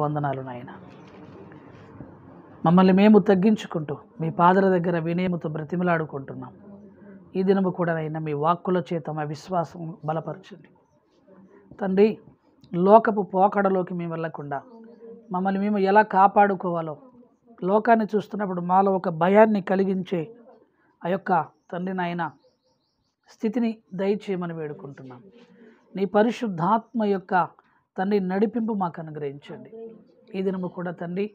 వందనాలు నాయన మమ్మల్ని మేము తగ్గించుకుంటూ మీ పాదల దగ్గర వినయముతో బ్రతిమలాడుకుంటున్నాం ఈ దినము కూడా నైనా మీ వాక్కుల చేత మా విశ్వాసం బలపరచండి తండ్రి లోకపు పోకడలోకి మేము వెళ్ళకుండా మమ్మల్ని మేము ఎలా కాపాడుకోవాలో లోకాన్ని చూస్తున్నప్పుడు మాలో ఒక భయాన్ని కలిగించే ఆ యొక్క తండ్రి నాయన స్థితిని దయచేయమని వేడుకుంటున్నాం నీ పరిశుద్ధాత్మ యొక్క తండ్రి నడిపింపు మాకు అనుగ్రహించండి ఈ దినము కూడా తండ్రి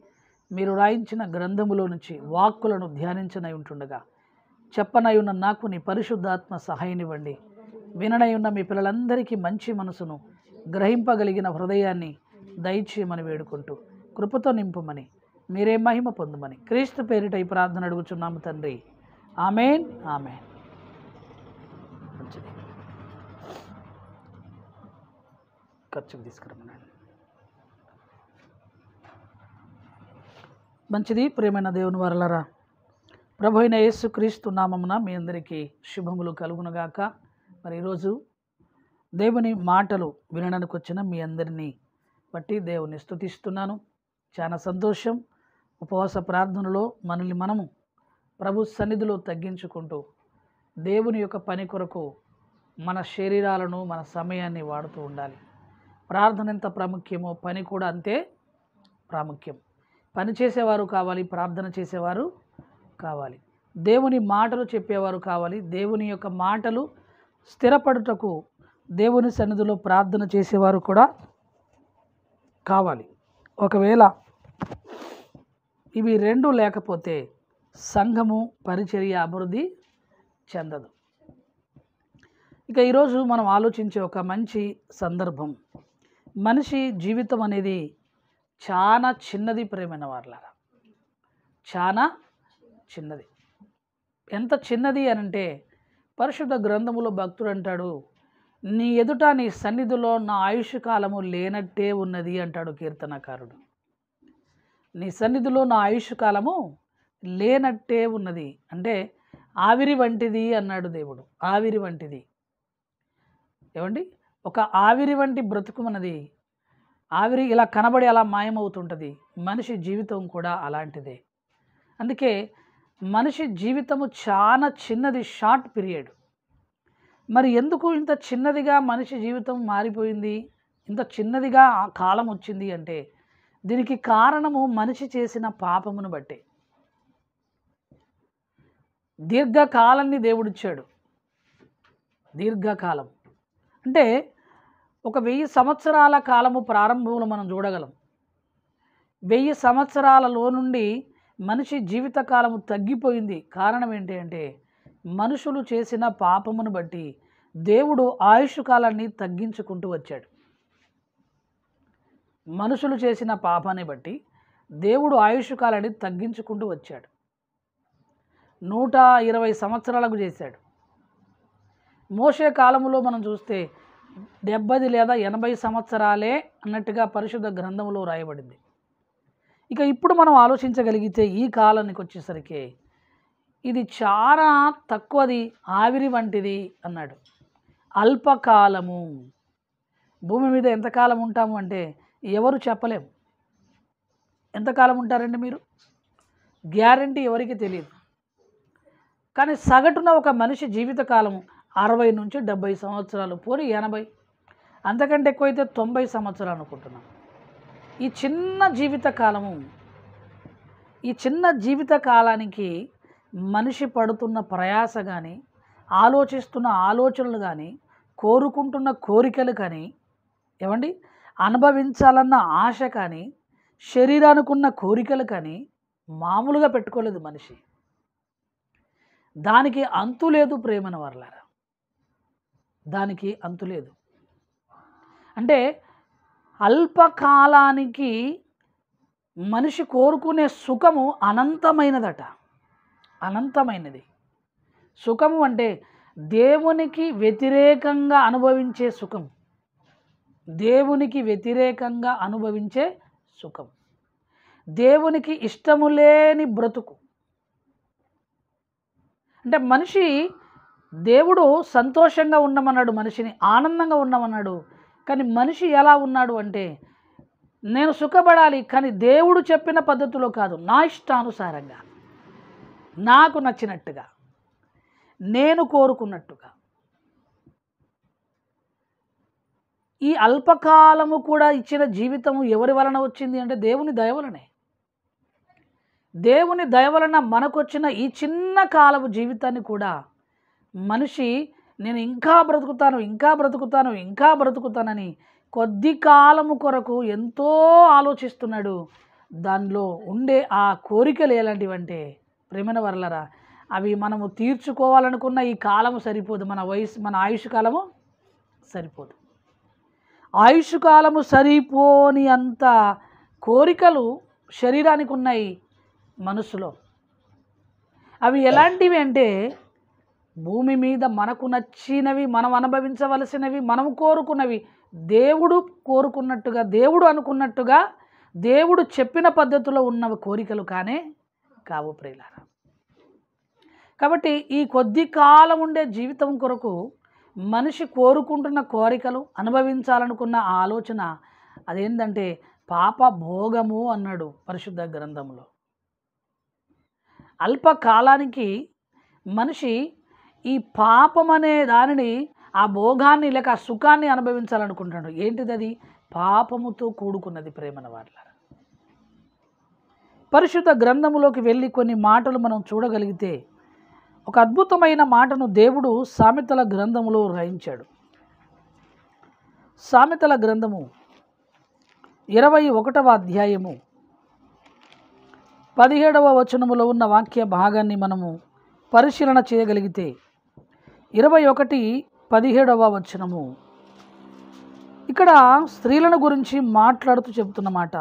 మీరు రాయించిన గ్రంథములో నుంచి వాక్కులను ధ్యానించనై ఉంటుండగా చెప్పనై ఉన్న నాకు నీ పరిశుద్ధాత్మ సహాయనివ్వండి విననై ఉన్న మీ పిల్లలందరికీ మంచి మనసును గ్రహింపగలిగిన హృదయాన్ని దయచేయమని వేడుకుంటూ కృపతో నింపమని మీరే మహిమ పొందమని క్రీస్తు పేరిట ఈ ప్రార్థన అడుగుచున్నాము తండ్రి ఆమెన్ ఆమెన్ ఖర్చుకు తీసుకురమ్మనండి మంచిది ప్రేమైన దేవుని వరలరా ప్రభు అయిన యేసుక్రీస్తు నామమున మీ అందరికీ శుభములు కలుగునుగాక మరి ఈరోజు దేవుని మాటలు వినడానికి వచ్చిన మీ అందరినీ బట్టి దేవుని స్థుతిస్తున్నాను చాలా సంతోషం ఉపవాస ప్రార్థనలో మనల్ని మనము ప్రభు సన్నిధిలో తగ్గించుకుంటూ దేవుని యొక్క పని కొరకు మన శరీరాలను మన సమయాన్ని వాడుతూ ఉండాలి ప్రార్థన ఎంత ప్రాముఖ్యమో పని కూడా అంతే ప్రాముఖ్యం పని చేసేవారు కావాలి ప్రార్థన చేసేవారు కావాలి దేవుని మాటలు చెప్పేవారు కావాలి దేవుని యొక్క మాటలు స్థిరపడుటకు దేవుని సన్నిధిలో ప్రార్థన చేసేవారు కూడా కావాలి ఒకవేళ ఇవి రెండు లేకపోతే సంఘము పరిచర్య అభివృద్ధి చెందదు ఇక ఈరోజు మనం ఆలోచించే ఒక మంచి సందర్భం మనిషి జీవితం అనేది చాలా చిన్నది ప్రేమైన వాళ్ళారా చాలా చిన్నది ఎంత చిన్నది అని అంటే పరిశుద్ధ గ్రంథములో భక్తుడు అంటాడు నీ ఎదుట నీ సన్నిధిలో నా ఆయుష్ కాలము లేనట్టే ఉన్నది అంటాడు కీర్తనకారుడు నీ సన్నిధిలో నా ఆయుష్ కాలము లేనట్టే ఉన్నది అంటే ఆవిరి వంటిది అన్నాడు దేవుడు ఆవిరి వంటిది ఏమండి ఒక ఆవిరి వంటి బ్రతుకు మనది ఆవిరి ఇలా కనబడి అలా మాయమవుతుంటుంది మనిషి జీవితం కూడా అలాంటిదే అందుకే మనిషి జీవితము చాలా చిన్నది షార్ట్ పీరియడ్ మరి ఎందుకు ఇంత చిన్నదిగా మనిషి జీవితం మారిపోయింది ఇంత చిన్నదిగా కాలం వచ్చింది అంటే దీనికి కారణము మనిషి చేసిన పాపమును బట్టే దీర్ఘకాలాన్ని దేవుడిచ్చాడు దీర్ఘకాలం అంటే ఒక వెయ్యి సంవత్సరాల కాలము ప్రారంభంలో మనం చూడగలం వెయ్యి సంవత్సరాలలో నుండి మనిషి జీవితకాలము తగ్గిపోయింది కారణం ఏంటి అంటే మనుషులు చేసిన పాపమును బట్టి దేవుడు ఆయుష్ కాలాన్ని తగ్గించుకుంటూ వచ్చాడు మనుషులు చేసిన పాపాన్ని బట్టి దేవుడు ఆయుష్ కాలాన్ని తగ్గించుకుంటూ వచ్చాడు నూట ఇరవై సంవత్సరాలకు చేశాడు మోసే కాలంలో మనం చూస్తే డెబ్బది లేదా ఎనభై సంవత్సరాలే అన్నట్టుగా పరిశుద్ధ గ్రంథంలో రాయబడింది ఇక ఇప్పుడు మనం ఆలోచించగలిగితే ఈ కాలానికి వచ్చేసరికి ఇది చాలా తక్కువది ఆవిరి వంటిది అన్నాడు అల్పకాలము భూమి మీద ఎంతకాలం ఉంటాము అంటే ఎవరు చెప్పలేము ఎంతకాలం ఉంటారండి మీరు గ్యారంటీ ఎవరికి తెలియదు కానీ సగటున ఒక మనిషి జీవితకాలము అరవై నుంచి డెబ్బై సంవత్సరాలు పోని ఎనభై అంతకంటే ఎక్కువైతే తొంభై సంవత్సరాలు అనుకుంటున్నాం ఈ చిన్న జీవిత కాలము ఈ చిన్న జీవిత కాలానికి మనిషి పడుతున్న ప్రయాస కానీ ఆలోచిస్తున్న ఆలోచనలు కానీ కోరుకుంటున్న కోరికలు కానీ ఏమండి అనుభవించాలన్న ఆశ కానీ శరీరానికి ఉన్న కోరికలు కానీ మామూలుగా పెట్టుకోలేదు మనిషి దానికి అంతు లేదు ప్రేమను వర్లారా దానికి అంతులేదు అంటే అల్పకాలానికి మనిషి కోరుకునే సుఖము అనంతమైనదట అనంతమైనది సుఖము అంటే దేవునికి వ్యతిరేకంగా అనుభవించే సుఖం దేవునికి వ్యతిరేకంగా అనుభవించే సుఖం దేవునికి ఇష్టము లేని బ్రతుకు అంటే మనిషి దేవుడు సంతోషంగా ఉండమన్నాడు మనిషిని ఆనందంగా ఉండమన్నాడు కానీ మనిషి ఎలా ఉన్నాడు అంటే నేను సుఖపడాలి కానీ దేవుడు చెప్పిన పద్ధతిలో కాదు నా ఇష్టానుసారంగా నాకు నచ్చినట్టుగా నేను కోరుకున్నట్టుగా ఈ అల్పకాలము కూడా ఇచ్చిన జీవితము ఎవరి వలన వచ్చింది అంటే దేవుని దయవలనే దేవుని దయవలన మనకొచ్చిన ఈ చిన్న కాలపు జీవితాన్ని కూడా మనిషి నేను ఇంకా బ్రతుకుతాను ఇంకా బ్రతుకుతాను ఇంకా బ్రతుకుతానని కొద్ది కాలము కొరకు ఎంతో ఆలోచిస్తున్నాడు దానిలో ఉండే ఆ కోరికలు ఎలాంటివంటే ప్రేమన వర్లరా అవి మనము తీర్చుకోవాలనుకున్న ఈ కాలము సరిపోదు మన వయసు మన ఆయుష్ కాలము సరిపోదు ఆయుష్ కాలము సరిపోని అంత కోరికలు శరీరానికి ఉన్నాయి మనసులో అవి ఎలాంటివి అంటే భూమి మీద మనకు నచ్చినవి మనం అనుభవించవలసినవి మనం కోరుకున్నవి దేవుడు కోరుకున్నట్టుగా దేవుడు అనుకున్నట్టుగా దేవుడు చెప్పిన పద్ధతిలో ఉన్న కోరికలు కానే కావు ప్రియులారా కాబట్టి ఈ కొద్ది కాలం ఉండే జీవితం కొరకు మనిషి కోరుకుంటున్న కోరికలు అనుభవించాలనుకున్న ఆలోచన అదేంటంటే పాప భోగము అన్నాడు పరిశుద్ధ గ్రంథంలో అల్పకాలానికి మనిషి ఈ పాపం అనే దానిని ఆ భోగాన్ని లేక ఆ సుఖాన్ని అనుభవించాలనుకుంటాడు ఏంటిది అది పాపముతో కూడుకున్నది ప్రేమన వాళ్ళ పరిశుద్ధ గ్రంథములోకి వెళ్ళి కొన్ని మాటలు మనం చూడగలిగితే ఒక అద్భుతమైన మాటను దేవుడు సామెతల గ్రంథములో రాయించాడు సామెతల గ్రంథము ఇరవై ఒకటవ అధ్యాయము పదిహేడవ వచనములో ఉన్న వాక్య భాగాన్ని మనము పరిశీలన చేయగలిగితే ఇరవై ఒకటి పదిహేడవ వచనము ఇక్కడ స్త్రీలను గురించి మాట్లాడుతూ చెబుతున్నమాట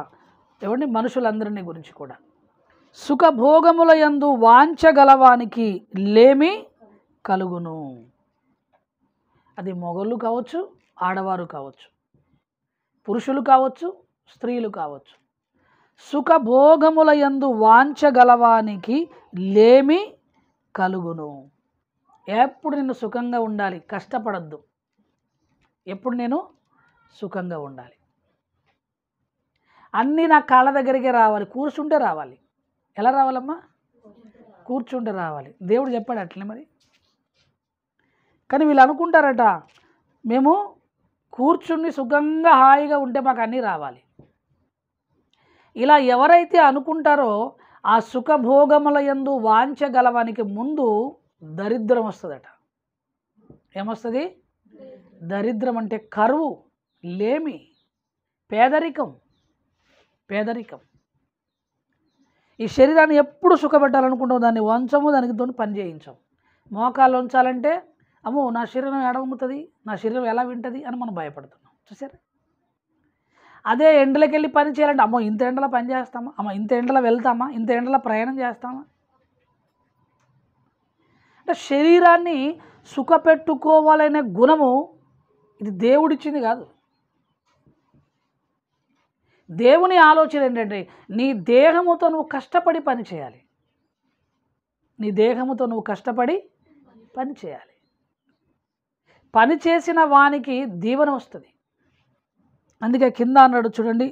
ఏమండి మనుషులందరినీ గురించి కూడా సుఖభోగముల యందు వాంచగలవానికి లేమి కలుగును అది మొగళ్ళు కావచ్చు ఆడవారు కావచ్చు పురుషులు కావచ్చు స్త్రీలు కావచ్చు సుఖభోగముల యందు వాంచగలవానికి లేమి కలుగును ఎప్పుడు నేను సుఖంగా ఉండాలి కష్టపడద్దు ఎప్పుడు నేను సుఖంగా ఉండాలి అన్నీ నా కాళ్ళ దగ్గరికి రావాలి కూర్చుంటే రావాలి ఎలా రావాలమ్మా కూర్చుంటే రావాలి దేవుడు చెప్పాడు అట్లనే మరి కానీ వీళ్ళు అనుకుంటారట మేము కూర్చుని సుఖంగా హాయిగా ఉంటే మాకు అన్నీ రావాలి ఇలా ఎవరైతే అనుకుంటారో ఆ సుఖభోగముల ఎందు వాంచగలవానికి ముందు దరిద్రం వస్తుందట ఏమొస్తుంది దరిద్రం అంటే కరువు లేమి పేదరికం పేదరికం ఈ శరీరాన్ని ఎప్పుడు సుఖపెట్టాలనుకుంటాం దాన్ని వంచము దానికి తోని పని చేయించాం మోకాలు వంచాలంటే అమ్మో నా శరీరం ఎడవంగుతుంది నా శరీరం ఎలా వింటుంది అని మనం భయపడుతున్నాం చూసారా అదే ఎండలకు వెళ్ళి పని చేయాలంటే అమ్మో ఇంత ఎండలో పని చేస్తామా అమ్మ ఇంత ఎండలో వెళ్తామా ఇంత ఎండలో ప్రయాణం చేస్తామా అంటే శరీరాన్ని సుఖపెట్టుకోవాలనే గుణము ఇది దేవుడిచ్చింది కాదు దేవుని ఆలోచన ఏంటంటే నీ దేహముతో నువ్వు కష్టపడి పని చేయాలి నీ దేహముతో నువ్వు కష్టపడి పని చేయాలి పని చేసిన వానికి దీవెన వస్తుంది అందుకే కింద అన్నాడు చూడండి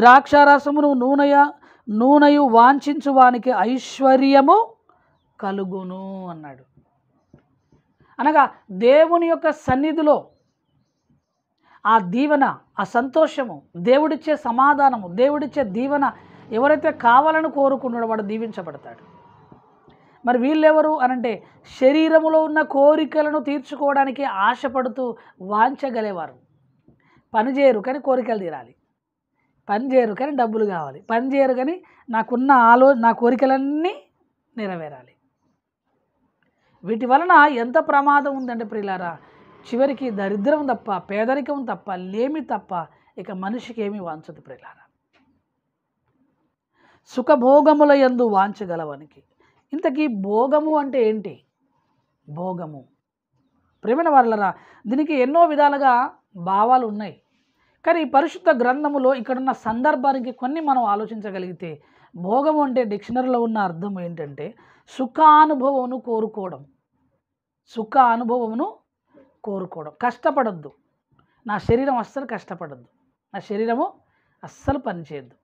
ద్రాక్షారసమును నూనయ నూనె వాంఛించు వానికి ఐశ్వర్యము కలుగును అన్నాడు అనగా దేవుని యొక్క సన్నిధిలో ఆ దీవెన ఆ సంతోషము దేవుడిచ్చే సమాధానము దేవుడిచ్చే దీవెన ఎవరైతే కావాలని కోరుకున్నాడో వాడు దీవించబడతాడు మరి వీళ్ళెవరు అనంటే శరీరములో ఉన్న కోరికలను తీర్చుకోవడానికి ఆశపడుతూ వాంచగలేవారు పని చేయరు కానీ కోరికలు తీరాలి పని చేయరు కానీ డబ్బులు కావాలి పని చేయరు కానీ నాకున్న ఆలో నా కోరికలన్నీ నెరవేరాలి వీటి వలన ఎంత ప్రమాదం ఉందంటే ప్రియులారా చివరికి దరిద్రం తప్ప పేదరికం తప్ప లేమి తప్ప ఇక మనిషికి ఏమీ వాంచదు ప్రియులారా సుఖభోగముల ఎందు వాంచగలవానికి ఇంతకీ భోగము అంటే ఏంటి భోగము ప్రేమైన వాళ్ళరా దీనికి ఎన్నో విధాలుగా భావాలు ఉన్నాయి కానీ ఈ పరిశుద్ధ గ్రంథములో ఇక్కడున్న సందర్భానికి కొన్ని మనం ఆలోచించగలిగితే భోగము అంటే డిక్షనరీలో ఉన్న అర్థం ఏంటంటే సుఖానుభవమును కోరుకోవడం సుఖ అనుభవమును కోరుకోవడం కష్టపడద్దు నా శరీరం అస్సలు కష్టపడద్దు నా శరీరము అస్సలు పనిచేయద్దు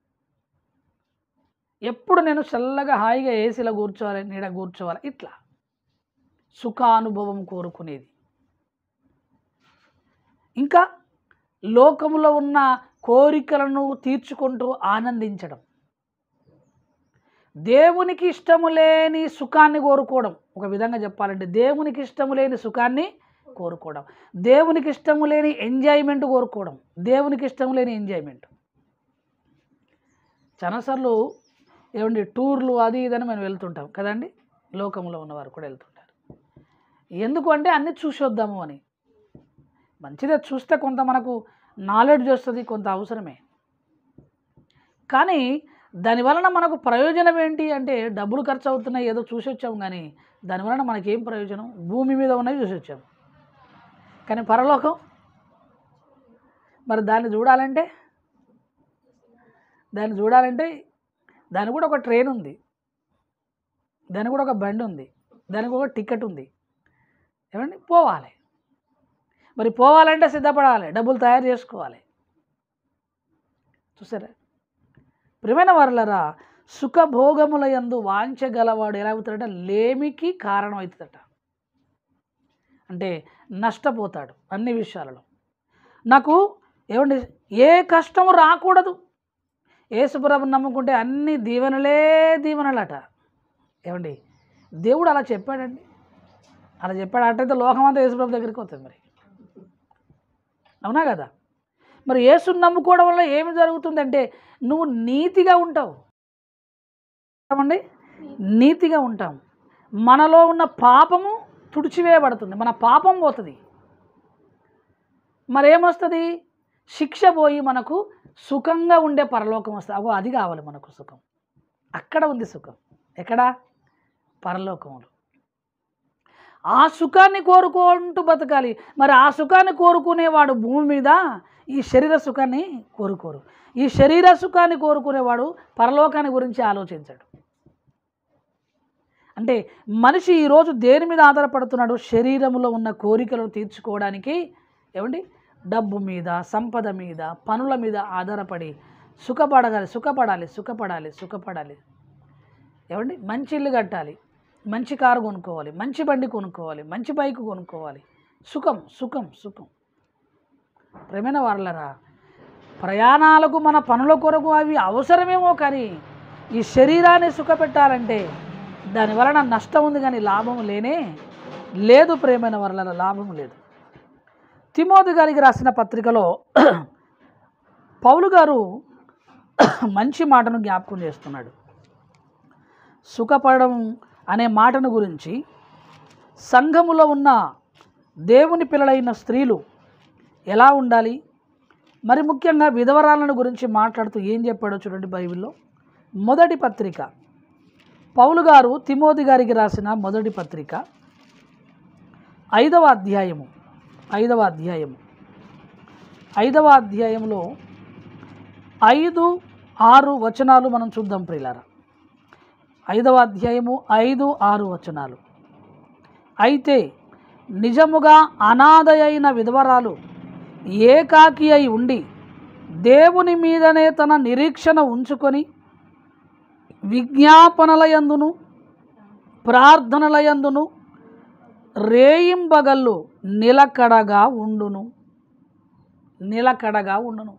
ఎప్పుడు నేను చల్లగా హాయిగా ఏసీలో కూర్చోవాలి నీడ కూర్చోవాలి ఇట్లా సుఖానుభవం కోరుకునేది ఇంకా లోకంలో ఉన్న కోరికలను తీర్చుకుంటూ ఆనందించడం దేవునికి ఇష్టము లేని సుఖాన్ని కోరుకోవడం ఒక విధంగా చెప్పాలంటే దేవునికి ఇష్టము లేని సుఖాన్ని కోరుకోవడం దేవునికి ఇష్టము లేని ఎంజాయ్మెంట్ కోరుకోవడం దేవునికి ఇష్టం లేని ఎంజాయ్మెంట్ చనసర్లు ఏమండి టూర్లు అది ఇదని మేము వెళ్తుంటాం కదండి లోకంలో ఉన్నవారు కూడా వెళ్తుంటారు ఎందుకు అంటే అన్నీ చూసొద్దాము అని మంచిదే చూస్తే కొంత మనకు నాలెడ్జ్ వస్తుంది కొంత అవసరమే కానీ దాని వలన మనకు ప్రయోజనం ఏంటి అంటే డబ్బులు ఖర్చు అవుతున్నాయి ఏదో చూసి వచ్చాము కానీ దానివలన మనకేం ప్రయోజనం భూమి మీద ఉన్నవి చూసి వచ్చాము కానీ పరలోకం మరి దాన్ని చూడాలంటే దాన్ని చూడాలంటే దాని కూడా ఒక ట్రైన్ ఉంది దాని కూడా ఒక బండి ఉంది దానికి ఒక టికెట్ ఉంది ఏమండి పోవాలి మరి పోవాలంటే సిద్ధపడాలి డబ్బులు తయారు చేసుకోవాలి చూసారా ప్రియమైన వర్లరా సుఖభోగముల ఎందు వాంచగలవాడు ఎలా అవుతాడంటే లేమికి కారణం అవుతుందట అంటే నష్టపోతాడు అన్ని విషయాలలో నాకు ఏమండి ఏ కష్టము రాకూడదు యేసుప్రభు నమ్ముకుంటే అన్ని దీవెనలే దీవెనలట ఏమండి దేవుడు అలా చెప్పాడండి అలా చెప్పాడు అట్టయితే లోకమంతా అంతా యేసుప్రభు దగ్గరికి పోతుంది మరి అవునా కదా మరి యేసుని నమ్ముకోవడం వల్ల ఏమి జరుగుతుందంటే నువ్వు నీతిగా ఉంటావు చెప్పండి నీతిగా ఉంటాం మనలో ఉన్న పాపము తుడిచివేయబడుతుంది మన పాపం పోతుంది మరేమొస్తుంది శిక్ష పోయి మనకు సుఖంగా ఉండే పరలోకం వస్తుంది అగో అది కావాలి మనకు సుఖం అక్కడ ఉంది సుఖం ఎక్కడా పరలోకములు ఆ సుఖాన్ని కోరుకుంటూ బతకాలి మరి ఆ సుఖాన్ని కోరుకునేవాడు భూమి మీద ఈ శరీర సుఖాన్ని కోరుకోరు ఈ శరీర సుఖాన్ని కోరుకునేవాడు పరలోకాన్ని గురించి ఆలోచించాడు అంటే మనిషి ఈరోజు దేని మీద ఆధారపడుతున్నాడు శరీరంలో ఉన్న కోరికలను తీర్చుకోవడానికి ఏమండి డబ్బు మీద సంపద మీద పనుల మీద ఆధారపడి సుఖపడగాలి సుఖపడాలి సుఖపడాలి సుఖపడాలి ఏమండి మంచి ఇల్లు కట్టాలి మంచి కారు కొనుక్కోవాలి మంచి బండి కొనుక్కోవాలి మంచి బైక్ కొనుక్కోవాలి సుఖం సుఖం సుఖం ప్రేమైన వాళ్ళరా ప్రయాణాలకు మన పనుల కొరకు అవి అవసరమేమో కానీ ఈ శరీరాన్ని సుఖపెట్టాలంటే దాని వలన నష్టం ఉంది కానీ లాభం లేనే లేదు ప్రేమైన వలన లాభం లేదు తిమోది గారికి రాసిన పత్రికలో పౌలు గారు మంచి మాటను జ్ఞాపకం చేస్తున్నాడు సుఖపడడం అనే మాటను గురించి సంఘములో ఉన్న దేవుని పిల్లలైన స్త్రీలు ఎలా ఉండాలి మరి ముఖ్యంగా విధవరాలను గురించి మాట్లాడుతూ ఏం చెప్పాడో చూడండి బైబిల్లో మొదటి పత్రిక పౌలు గారు తిమోది గారికి రాసిన మొదటి పత్రిక ఐదవ అధ్యాయము ఐదవ అధ్యాయము ఐదవ అధ్యాయంలో ఐదు ఆరు వచనాలు మనం చూద్దాం ప్రియులారా ఐదవ అధ్యాయము ఐదు ఆరు వచనాలు అయితే నిజముగా అనాథయైన విధవరాలు ఏకాకి అయి ఉండి దేవుని మీదనే తన నిరీక్షణ ఉంచుకొని విజ్ఞాపనలయందును ప్రార్థనలయందును రేయింబగళ్ళు నిలకడగా ఉండును నిలకడగా ఉండును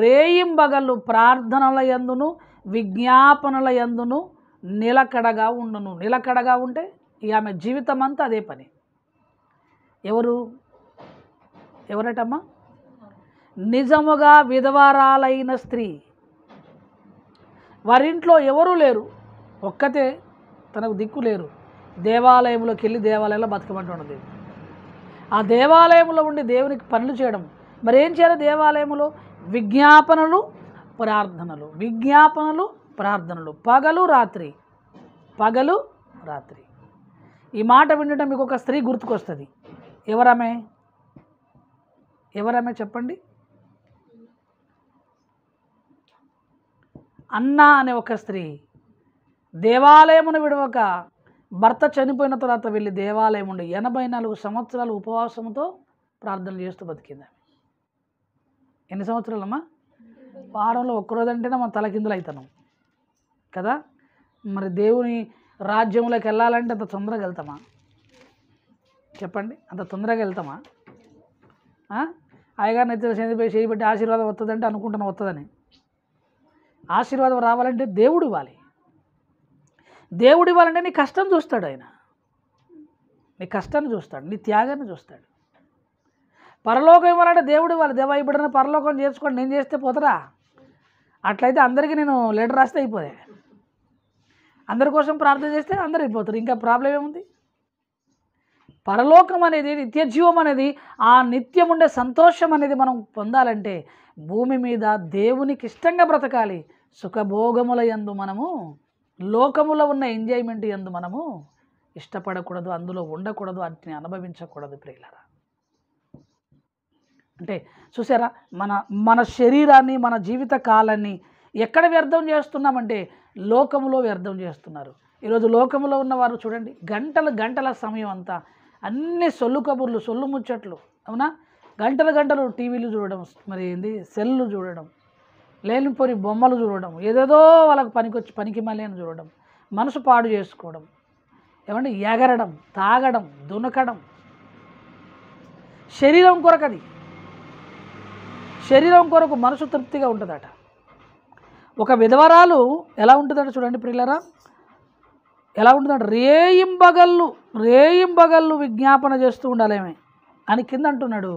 రేయింబగళ్ళు ప్రార్థనలయందును విజ్ఞాపనలయందును నిలకడగా ఉండును నిలకడగా ఉంటే ఆమె జీవితం అంతా అదే పని ఎవరు ఎవరటమ్మా నిజముగా విధవరాలైన స్త్రీ వారింట్లో ఎవరూ లేరు ఒక్కతే తనకు దిక్కు లేరు దేవాలయంలోకి వెళ్ళి దేవాలయంలో బతకమంటున్నాడు ఆ దేవాలయంలో ఉండి దేవునికి పనులు చేయడం మరి ఏం చేయాలి దేవాలయంలో విజ్ఞాపనలు ప్రార్థనలు విజ్ఞాపనలు ప్రార్థనలు పగలు రాత్రి పగలు రాత్రి ఈ మాట వినటం మీకు ఒక స్త్రీ గుర్తుకొస్తుంది ఎవరమే ఎవరమే చెప్పండి అన్న అనే ఒక స్త్రీ దేవాలయమును విడవక భర్త చనిపోయిన తర్వాత వెళ్ళి దేవాలయం ఉండి ఎనభై నాలుగు సంవత్సరాలు ఉపవాసంతో ప్రార్థనలు చేస్తూ బతికింది ఎన్ని సంవత్సరాలమ్మా వారంలో అంటేనే మనం తలకిందులు అవుతాను కదా మరి దేవుని రాజ్యంలోకి వెళ్ళాలంటే అంత తొందరగా వెళ్తామా చెప్పండి అంత తొందరగా వెళ్తామా అయ్యగారిని తెలిసింది చేయబట్టి పెట్టి ఆశీర్వాదం వస్తుందంటే అనుకుంటున్నాం వస్తుందని ఆశీర్వాదం రావాలంటే దేవుడు ఇవ్వాలి దేవుడు ఇవ్వాలంటే నీ కష్టం చూస్తాడు ఆయన నీ కష్టాన్ని చూస్తాడు నీ త్యాగాన్ని చూస్తాడు పరలోకం ఇవ్వాలంటే దేవుడు ఇవ్వాలి దేవా ఇప్పుడన్నా పరలోకం చేసుకోండి నేను చేస్తే పోతరా అట్లయితే అందరికీ నేను లెటర్ రాస్తే అయిపోయా అందరి కోసం ప్రార్థన చేస్తే అందరు అయిపోతారు ఇంకా ప్రాబ్లం ఏముంది పరలోకం అనేది నిత్య జీవం అనేది ఆ నిత్యం ఉండే సంతోషం అనేది మనం పొందాలంటే భూమి మీద దేవునికి ఇష్టంగా బ్రతకాలి సుఖభోగముల ఎందు మనము లోకములో ఉన్న ఎంజాయ్మెంట్ ఎందు మనము ఇష్టపడకూడదు అందులో ఉండకూడదు వాటిని అనుభవించకూడదు ప్రియులరా అంటే చూసారా మన మన శరీరాన్ని మన జీవిత కాలాన్ని ఎక్కడ వ్యర్థం చేస్తున్నామంటే లోకములో వ్యర్థం చేస్తున్నారు ఈరోజు లోకంలో ఉన్నవారు చూడండి గంటల గంటల సమయం అంతా అన్ని సొల్లు కబుర్లు సొల్లు ముచ్చట్లు అవునా గంటల గంటలు టీవీలు చూడడం మరి ఏంది సెల్లు చూడడం లేనిపోని బొమ్మలు చూడడం ఏదేదో వాళ్ళకు పనికొచ్చి పనికి మళ్ళీ చూడడం మనసు పాడు చేసుకోవడం ఏమంటే ఎగరడం తాగడం దునకడం శరీరం కొరకు అది శరీరం కొరకు మనసు తృప్తిగా ఉంటుందట ఒక విధవరాలు ఎలా ఉంటుందంట చూడండి ప్రియులరా ఎలా ఉంటుందంట రేయింబగళ్ళు రేయింబగళ్ళు విజ్ఞాపన చేస్తూ ఉండాలేమే అని కింద అంటున్నాడు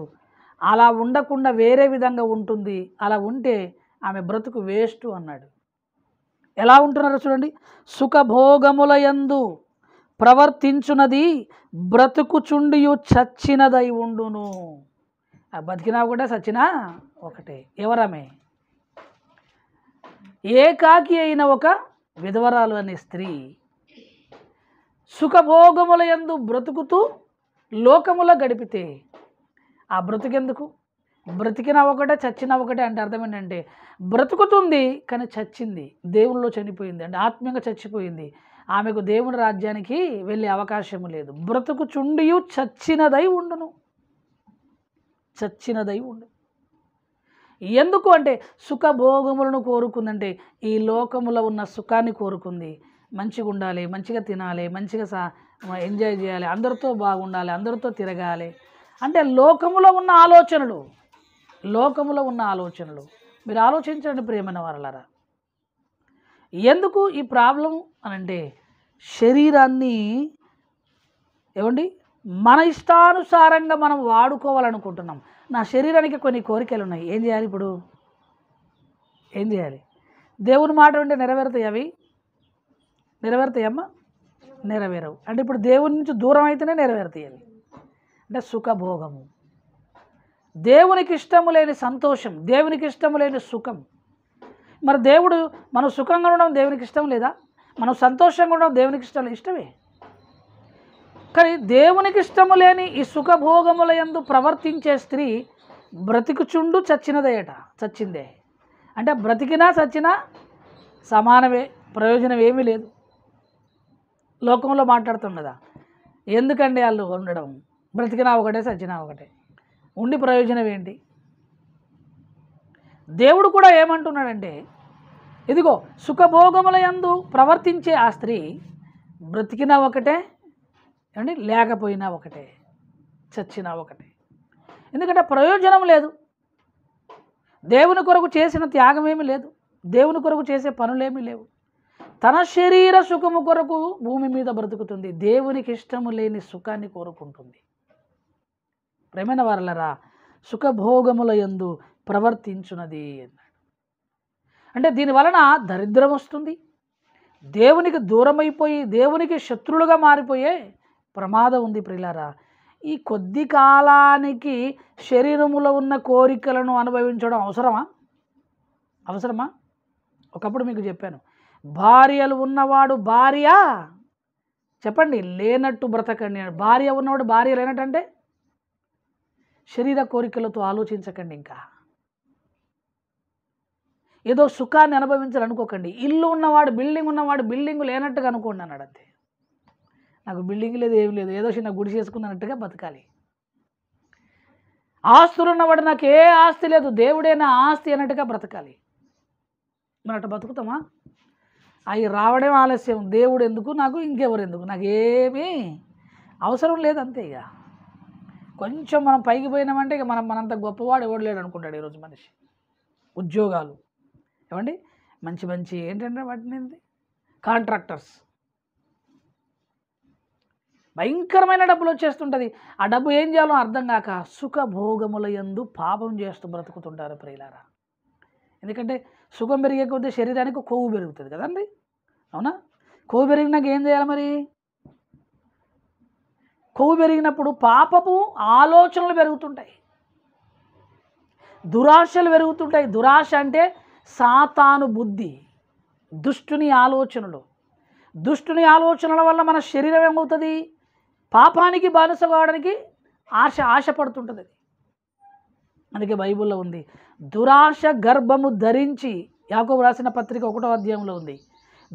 అలా ఉండకుండా వేరే విధంగా ఉంటుంది అలా ఉంటే ఆమె బ్రతుకు వేస్ట్ అన్నాడు ఎలా ఉంటున్నారో చూడండి సుఖభోగముల యందు ప్రవర్తించున్నది బ్రతుకుచుండియు చచ్చినదై ఉండును ఆ బతికినా ఒకటే చచ్చినా ఒకటే ఎవరమే ఏకాకి అయిన ఒక విధవరాలు అనే స్త్రీ సుఖభోగముల యందు బ్రతుకుతూ లోకముల గడిపితే ఆ బ్రతుకెందుకు బ్రతికిన ఒకటే చచ్చిన ఒకటే అంటే అర్థం ఏంటంటే బ్రతుకుతుంది కానీ చచ్చింది దేవుల్లో చనిపోయింది అంటే ఆత్మీయంగా చచ్చిపోయింది ఆమెకు దేవుని రాజ్యానికి వెళ్ళే అవకాశం లేదు బ్రతుకు చుండియు చచ్చినదై ఉండును చచ్చినదై ఉండు ఎందుకు అంటే సుఖభోగములను కోరుకుందంటే ఈ లోకములో ఉన్న సుఖాన్ని కోరుకుంది మంచిగా ఉండాలి మంచిగా తినాలి మంచిగా సా ఎంజాయ్ చేయాలి అందరితో బాగుండాలి అందరితో తిరగాలి అంటే లోకములో ఉన్న ఆలోచనలు లోకంలో ఉన్న ఆలోచనలు మీరు ఆలోచించండి ప్రేమైన వారలరా ఎందుకు ఈ ప్రాబ్లం అనంటే శరీరాన్ని ఏమండి మన ఇష్టానుసారంగా మనం వాడుకోవాలనుకుంటున్నాం నా శరీరానికి కొన్ని కోరికలు ఉన్నాయి ఏం చేయాలి ఇప్పుడు ఏం చేయాలి దేవుని మాట ఉంటే నెరవేరుతాయి అవి నెరవేరుతాయమ్మా నెరవేరవు అంటే ఇప్పుడు దేవుని నుంచి దూరం అయితేనే నెరవేరుతాయి అంటే సుఖభోగము దేవునికి ఇష్టము లేని సంతోషం దేవునికి ఇష్టము లేని సుఖం మరి దేవుడు మనం సుఖంగా ఉండడం దేవునికి ఇష్టం లేదా మనం సంతోషంగా ఉండడం దేవునికి ఇష్టం ఇష్టమే కానీ దేవునికి ఇష్టము లేని ఈ సుఖభోగముల ఎందు ప్రవర్తించే స్త్రీ బ్రతికుచుండు చచ్చినదేట చచ్చిందే అంటే బ్రతికినా చచ్చినా సమానమే ప్రయోజనం ఏమీ లేదు లోకంలో మాట్లాడుతుండదా ఎందుకండి వాళ్ళు ఉండడం బ్రతికినా ఒకటే చచ్చినా ఒకటే ఉండి ప్రయోజనం ఏంటి దేవుడు కూడా ఏమంటున్నాడంటే ఇదిగో సుఖభోగముల యందు ప్రవర్తించే ఆ స్త్రీ బ్రతికినా ఒకటే అండి లేకపోయినా ఒకటే చచ్చినా ఒకటే ఎందుకంటే ప్రయోజనం లేదు దేవుని కొరకు చేసిన త్యాగమేమి లేదు దేవుని కొరకు చేసే పనులేమీ లేవు తన శరీర సుఖము కొరకు భూమి మీద బ్రతుకుతుంది దేవునికి ఇష్టము లేని సుఖాన్ని కోరుకుంటుంది ప్రేమైన వారలరా సుఖభోగముల ఎందు ప్రవర్తించున్నది అన్నాడు అంటే దీని వలన దరిద్రం వస్తుంది దేవునికి దూరమైపోయి దేవునికి శత్రులుగా మారిపోయే ప్రమాదం ఉంది ప్రిలారా ఈ కొద్ది కాలానికి శరీరములో ఉన్న కోరికలను అనుభవించడం అవసరమా అవసరమా ఒకప్పుడు మీకు చెప్పాను భార్యలు ఉన్నవాడు భార్య చెప్పండి లేనట్టు బ్రతకండి భార్య ఉన్నవాడు భార్య లేనట్టు అంటే శరీర కోరికలతో ఆలోచించకండి ఇంకా ఏదో సుఖాన్ని అనుభవించాలనుకోకండి ఇల్లు ఉన్నవాడు బిల్డింగ్ ఉన్నవాడు బిల్డింగ్ లేనట్టుగా అనుకోండి అన్నాడు అంతే నాకు బిల్డింగ్ లేదు ఏమి లేదు ఏదో చిన్న గుడి చేసుకున్నట్టుగా బతకాలి ఆస్తులు ఉన్నవాడు నాకు ఏ ఆస్తి లేదు దేవుడే నా ఆస్తి అన్నట్టుగా బ్రతకాలి మరి అట్ట బతుకుతామా అవి రావడం ఆలస్యం దేవుడు ఎందుకు నాకు ఇంకెవరు ఎందుకు నాకు అవసరం అవసరం అంతే ఇక కొంచెం మనం పైకి పోయినామంటే ఇక మనం మనంత గొప్పవాడు ఎవడు అనుకుంటాడు ఈరోజు మనిషి ఉద్యోగాలు ఏమండి మంచి మంచి ఏంటంటే వాటిని కాంట్రాక్టర్స్ భయంకరమైన డబ్బులు వచ్చేస్తుంటుంది ఆ డబ్బు ఏం చేయాలో అర్థం కాక సుఖభోగముల ఎందు పాపం చేస్తూ బ్రతుకుతుంటారు ప్రియులారా ఎందుకంటే సుఖం పెరిగే కొద్దీ శరీరానికి కొవ్వు పెరుగుతుంది కదండి అవునా కొవ్వు పెరిగినాక ఏం చేయాలి మరి కొవ్వు పెరిగినప్పుడు పాపపు ఆలోచనలు పెరుగుతుంటాయి దురాశలు పెరుగుతుంటాయి దురాశ అంటే సాతాను బుద్ధి దుష్టుని ఆలోచనలు దుష్టుని ఆలోచనల వల్ల మన శరీరం ఏమవుతుంది పాపానికి బానిస కావడానికి ఆశ ఆశపడుతుంటుంది అది అందుకే బైబిల్లో ఉంది దురాశ గర్భము ధరించి యాకోబు రాసిన పత్రిక ఒకటో అధ్యాయంలో ఉంది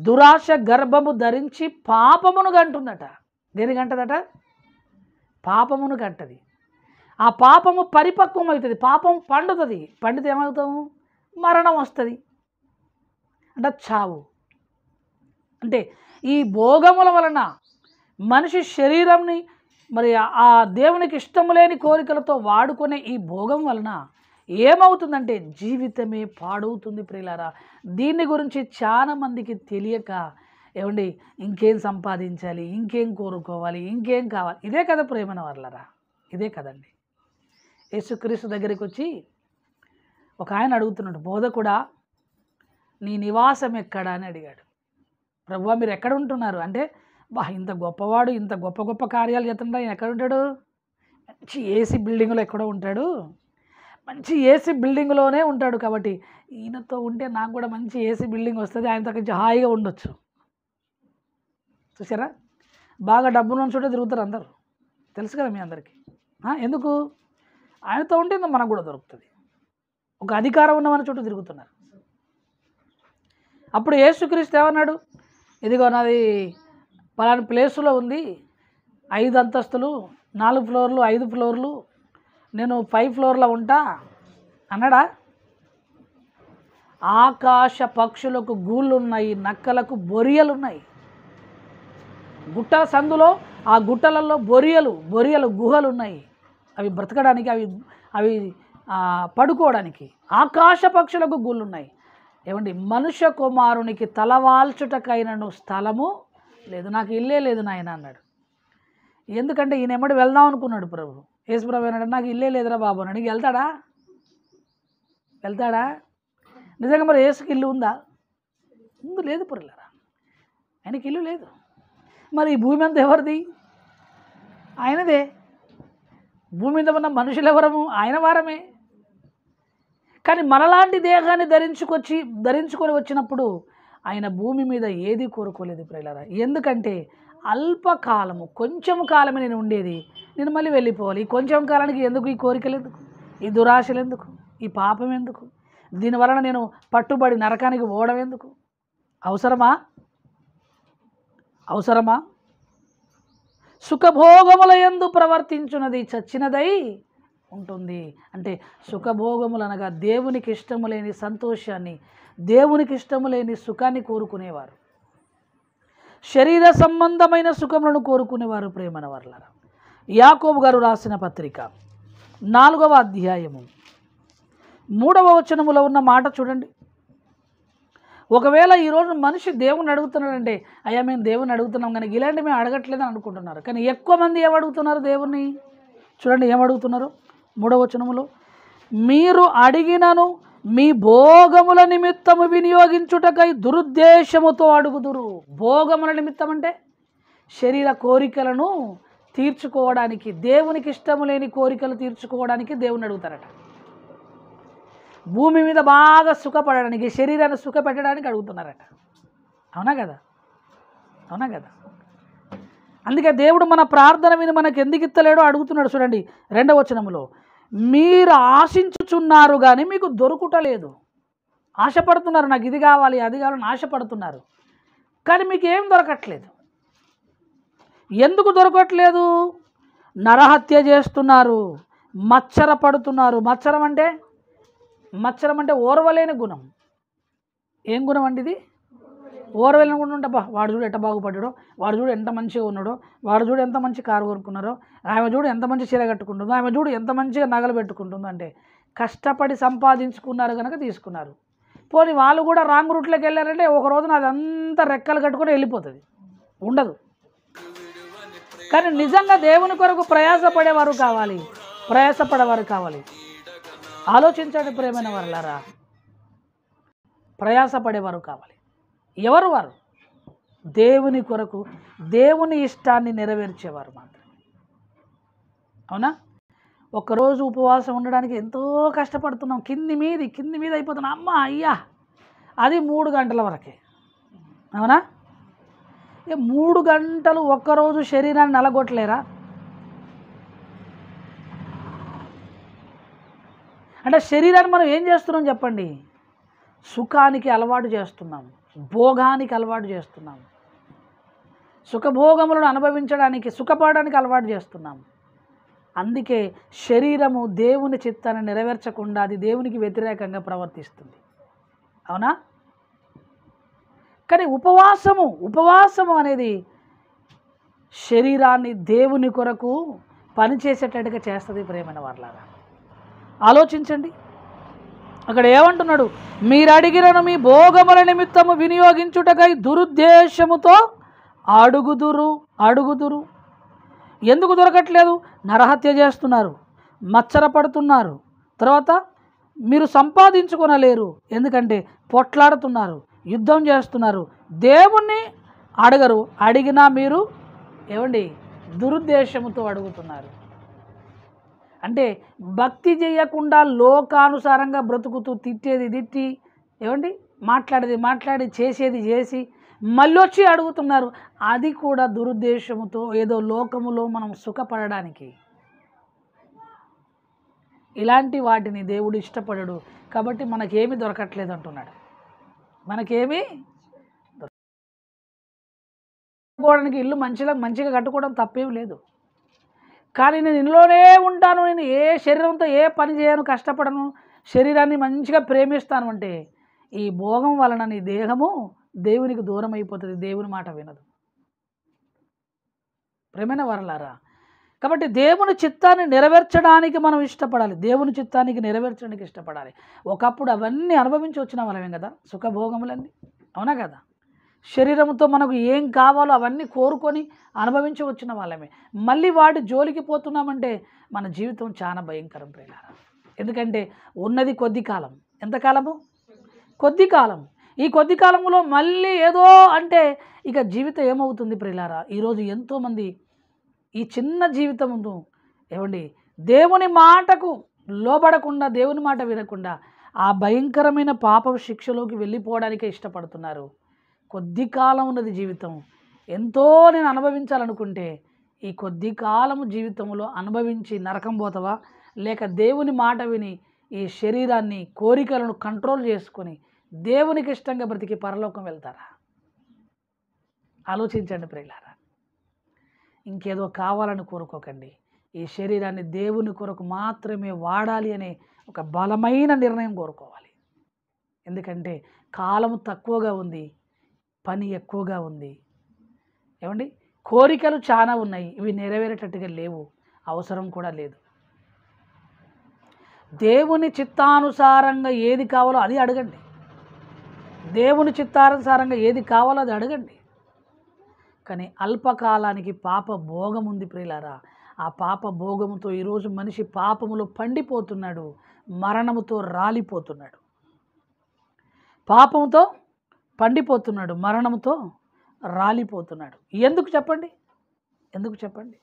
దురాశ గర్భము ధరించి పాపమును గంటుందట దేనికంటదట పాపమును గంటది ఆ పాపము పరిపక్వం అవుతుంది పాపం పండుతుంది పండితే ఏమవుతాము మరణం వస్తుంది అంటే చావు అంటే ఈ భోగముల వలన మనిషి శరీరంని మరి ఆ దేవునికి ఇష్టము లేని కోరికలతో వాడుకునే ఈ భోగం వలన ఏమవుతుందంటే జీవితమే పాడవుతుంది ప్రియులారా దీన్ని గురించి చాలామందికి తెలియక ఏమండి ఇంకేం సంపాదించాలి ఇంకేం కోరుకోవాలి ఇంకేం కావాలి ఇదే కదా ప్రేమన వర్లరా ఇదే కదండి యేసుక్రీస్తు దగ్గరికి వచ్చి ఒక ఆయన అడుగుతున్నాడు బోధకుడా నీ నివాసం ఎక్కడ అని అడిగాడు ప్రభు మీరు ఎక్కడ ఉంటున్నారు అంటే బా ఇంత గొప్పవాడు ఇంత గొప్ప గొప్ప కార్యాలు చేస్తుంటా ఆయన ఎక్కడ ఉంటాడు మంచి ఏసీ బిల్డింగ్లో ఎక్కడో ఉంటాడు మంచి ఏసీ బిల్డింగ్లోనే ఉంటాడు కాబట్టి ఈయనతో ఉంటే నాకు కూడా మంచి ఏసీ బిల్డింగ్ వస్తుంది ఆయనతో కొంచెం హాయిగా ఉండొచ్చు చూసారా బాగా డబ్బును చోట తిరుగుతారు అందరు తెలుసు కదా మీ అందరికీ ఎందుకు ఆయనతో ఉంటే మనకు కూడా దొరుకుతుంది ఒక అధికారం ఉన్న మన చుట్టూ తిరుగుతున్నారు అప్పుడు యేసుక్రీస్తు ఏమన్నాడు ఇదిగో నాది పలాని ప్లేసులో ఉంది ఐదు అంతస్తులు నాలుగు ఫ్లోర్లు ఐదు ఫ్లోర్లు నేను ఫైవ్ ఫ్లోర్లో ఉంటా అన్నాడా ఆకాశ పక్షులకు గూళ్ళు ఉన్నాయి నక్కలకు బొరియలు ఉన్నాయి గుట్టల సందులో ఆ గుట్టలలో బొరియలు బొరియలు గుహలు ఉన్నాయి అవి బ్రతకడానికి అవి అవి పడుకోవడానికి ఆకాశ పక్షులకు గుళ్ళున్నాయి ఏమండి మనుష్య కుమారునికి తలవాల్చుటకైనను స్థలము లేదు నాకు ఇల్లే లేదు నాయన అన్నాడు ఎందుకంటే ఈయన ఎమ్మడి వెళ్దాం అనుకున్నాడు ప్రభు ప్రభు అన్నాడు నాకు ఇల్లే లేదురా బాబు అన్నాడు వెళ్తాడా వెళ్తాడా నిజంగా మరి యేసుకి ఇల్లు ఉందా ముందు లేదు పురలేరా ఆయనకి ఇల్లు లేదు మరి ఈ భూమి అంతా ఎవరిది ఆయనదే భూమి మీద ఉన్న మనుషులు ఎవరము ఆయన వారమే కానీ మనలాంటి దేహాన్ని ధరించుకొచ్చి ధరించుకొని వచ్చినప్పుడు ఆయన భూమి మీద ఏది కోరుకోలేదు ప్రియులరా ఎందుకంటే అల్పకాలము కొంచెం కాలమే నేను ఉండేది నేను మళ్ళీ వెళ్ళిపోవాలి ఈ కొంచెం కాలానికి ఎందుకు ఈ కోరికలు ఎందుకు ఈ దురాశలు ఎందుకు ఈ పాపం ఎందుకు దీనివలన నేను పట్టుబడి నరకానికి పోవడం ఎందుకు అవసరమా అవసరమా సుఖభోగముల ఎందు ప్రవర్తించున్నది చచ్చినదై ఉంటుంది అంటే సుఖభోగములు అనగా దేవునికి ఇష్టము లేని సంతోషాన్ని దేవునికి ఇష్టము లేని సుఖాన్ని కోరుకునేవారు శరీర సంబంధమైన సుఖములను కోరుకునేవారు ప్రేమన వర్లర యాకోబు గారు రాసిన పత్రిక నాలుగవ అధ్యాయము మూడవ వచనములో ఉన్న మాట చూడండి ఒకవేళ ఈరోజు మనిషి దేవుని అడుగుతున్నాడంటే అయ్యా మేము దేవుని అడుగుతున్నాం కానీ ఇలాంటి మేము అడగట్లేదని అనుకుంటున్నారు కానీ ఎక్కువ మంది ఏమడుగుతున్నారు దేవుణ్ణి చూడండి ఏమడుగుతున్నారు మూడవ మీరు అడిగినను మీ భోగముల నిమిత్తము వినియోగించుటకై దురుద్దేశముతో అడుగుదురు భోగముల నిమిత్తం అంటే శరీర కోరికలను తీర్చుకోవడానికి దేవునికి ఇష్టము లేని కోరికలు తీర్చుకోవడానికి దేవుని అడుగుతారట భూమి మీద బాగా సుఖపడడానికి శరీరాన్ని సుఖపెట్టడానికి అడుగుతున్నారట అవునా కదా అవునా కదా అందుకే దేవుడు మన ప్రార్థన మీద మనకు ఎందుకు ఇస్తలేడో అడుగుతున్నాడు చూడండి రెండవ వచనంలో మీరు ఆశించుచున్నారు కానీ మీకు దొరుకుటలేదు ఆశపడుతున్నారు నాకు ఇది కావాలి అది కావాలని ఆశపడుతున్నారు కానీ మీకు ఏం దొరకట్లేదు ఎందుకు దొరకట్లేదు నరహత్య చేస్తున్నారు మచ్చర పడుతున్నారు మచ్చరం అంటే మత్సరం అంటే ఓర్వలేని గుణం ఏం గుణం అండి ఇది ఓర్వలేని గుణం ఉంటే వాడు చూడు ఎట్ట బాగుపడ్డాడో వాడు చూడు ఎంత మంచిగా ఉన్నాడో వాడు చూడు ఎంత మంచి కారు కొనుక్కున్నారో ఆమె చూడు ఎంత మంచి చీర కట్టుకుంటుందో ఆమె చూడు ఎంత మంచిగా నగలు పెట్టుకుంటుందో అంటే కష్టపడి సంపాదించుకున్నారు కనుక తీసుకున్నారు పోనీ వాళ్ళు కూడా రాంగ్ రూట్లోకి వెళ్ళారంటే ఒక రోజున అదంతా రెక్కలు కట్టుకొని వెళ్ళిపోతుంది ఉండదు కానీ నిజంగా దేవుని కొరకు ప్రయాసపడేవారు కావాలి ప్రయాసపడేవారు కావాలి ఆలోచించండి ప్రేమైన వాళ్ళరా ప్రయాసపడేవారు కావాలి ఎవరు వారు దేవుని కొరకు దేవుని ఇష్టాన్ని నెరవేర్చేవారు మాత్రమే అవునా ఒకరోజు ఉపవాసం ఉండడానికి ఎంతో కష్టపడుతున్నాం కింది మీది కింది మీద అయిపోతున్నాం అమ్మ అయ్యా అది మూడు గంటల వరకే అవునా మూడు గంటలు ఒక్కరోజు శరీరాన్ని నలగొట్టలేరా అంటే శరీరాన్ని మనం ఏం చేస్తున్నాం చెప్పండి సుఖానికి అలవాటు చేస్తున్నాం భోగానికి అలవాటు చేస్తున్నాం సుఖభోగములను అనుభవించడానికి సుఖపడడానికి అలవాటు చేస్తున్నాం అందుకే శరీరము దేవుని చిత్తాన్ని నెరవేర్చకుండా అది దేవునికి వ్యతిరేకంగా ప్రవర్తిస్తుంది అవునా కానీ ఉపవాసము ఉపవాసము అనేది శరీరాన్ని దేవుని కొరకు పనిచేసేటట్టుగా చేస్తుంది ప్రేమైన వారిలాగా ఆలోచించండి అక్కడ ఏమంటున్నాడు మీరు మీరడిగినను మీ భోగముల నిమిత్తము వినియోగించుటకై దురుద్దేశముతో అడుగుదురు అడుగుదురు ఎందుకు దొరకట్లేదు నరహత్య చేస్తున్నారు మచ్చర పడుతున్నారు తర్వాత మీరు సంపాదించుకొనలేరు ఎందుకంటే పొట్లాడుతున్నారు యుద్ధం చేస్తున్నారు దేవుణ్ణి అడగరు అడిగినా మీరు ఏమండి దురుద్దేశముతో అడుగుతున్నారు అంటే భక్తి చేయకుండా లోకానుసారంగా బ్రతుకుతూ తిట్టేది తిట్టి ఏమండి మాట్లాడేది మాట్లాడి చేసేది చేసి మళ్ళొచ్చి అడుగుతున్నారు అది కూడా దురుద్దేశముతో ఏదో లోకములో మనం సుఖపడడానికి ఇలాంటి వాటిని దేవుడు ఇష్టపడడు కాబట్టి మనకేమి దొరకట్లేదు అంటున్నాడు మనకేమి దొరకపోవడానికి ఇల్లు మంచిగా మంచిగా కట్టుకోవడం తప్పేం లేదు కానీ నేను ఇంట్లోనే ఉంటాను నేను ఏ శరీరంతో ఏ పని చేయను కష్టపడను శరీరాన్ని మంచిగా ప్రేమిస్తాను అంటే ఈ భోగం వలన నీ దేహము దేవునికి దూరం అయిపోతుంది దేవుని మాట వినదు ప్రేమైన వరలారా కాబట్టి దేవుని చిత్తాన్ని నెరవేర్చడానికి మనం ఇష్టపడాలి దేవుని చిత్తానికి నెరవేర్చడానికి ఇష్టపడాలి ఒకప్పుడు అవన్నీ అనుభవించి వచ్చిన వాళ్ళమే కదా సుఖభోగములన్నీ అవునా కదా శరీరంతో మనకు ఏం కావాలో అవన్నీ కోరుకొని అనుభవించవచ్చిన వాళ్ళమే మళ్ళీ వాటి జోలికి పోతున్నామంటే మన జీవితం చాలా భయంకరం ప్రేలారా ఎందుకంటే ఉన్నది కొద్ది కాలం ఎంతకాలము కొద్ది కాలం ఈ కొద్ది కాలంలో మళ్ళీ ఏదో అంటే ఇక జీవితం ఏమవుతుంది ప్రిలారా ఈరోజు ఎంతోమంది ఈ చిన్న జీవితం ఏమండి దేవుని మాటకు లోబడకుండా దేవుని మాట వినకుండా ఆ భయంకరమైన పాప శిక్షలోకి వెళ్ళిపోవడానికే ఇష్టపడుతున్నారు కొద్ది కాలం ఉన్నది జీవితం ఎంతో నేను అనుభవించాలనుకుంటే ఈ కొద్ది కాలము జీవితంలో అనుభవించి నరకం పోతావా లేక దేవుని మాట విని ఈ శరీరాన్ని కోరికలను కంట్రోల్ చేసుకొని దేవునికి ఇష్టంగా బ్రతికి పరలోకం వెళ్తారా ఆలోచించండి ప్రియులారా ఇంకేదో కావాలని కోరుకోకండి ఈ శరీరాన్ని దేవుని కొరకు మాత్రమే వాడాలి అనే ఒక బలమైన నిర్ణయం కోరుకోవాలి ఎందుకంటే కాలం తక్కువగా ఉంది పని ఎక్కువగా ఉంది ఏమండి కోరికలు చాలా ఉన్నాయి ఇవి నెరవేరేటట్టుగా లేవు అవసరం కూడా లేదు దేవుని చిత్తానుసారంగా ఏది కావాలో అది అడగండి దేవుని చిత్తానుసారంగా ఏది కావాలో అది అడగండి కానీ అల్పకాలానికి పాప భోగం ఉంది ప్రియులారా ఆ పాప భోగముతో ఈరోజు మనిషి పాపములో పండిపోతున్నాడు మరణముతో రాలిపోతున్నాడు పాపముతో పండిపోతున్నాడు మరణంతో రాలిపోతున్నాడు ఎందుకు చెప్పండి ఎందుకు చెప్పండి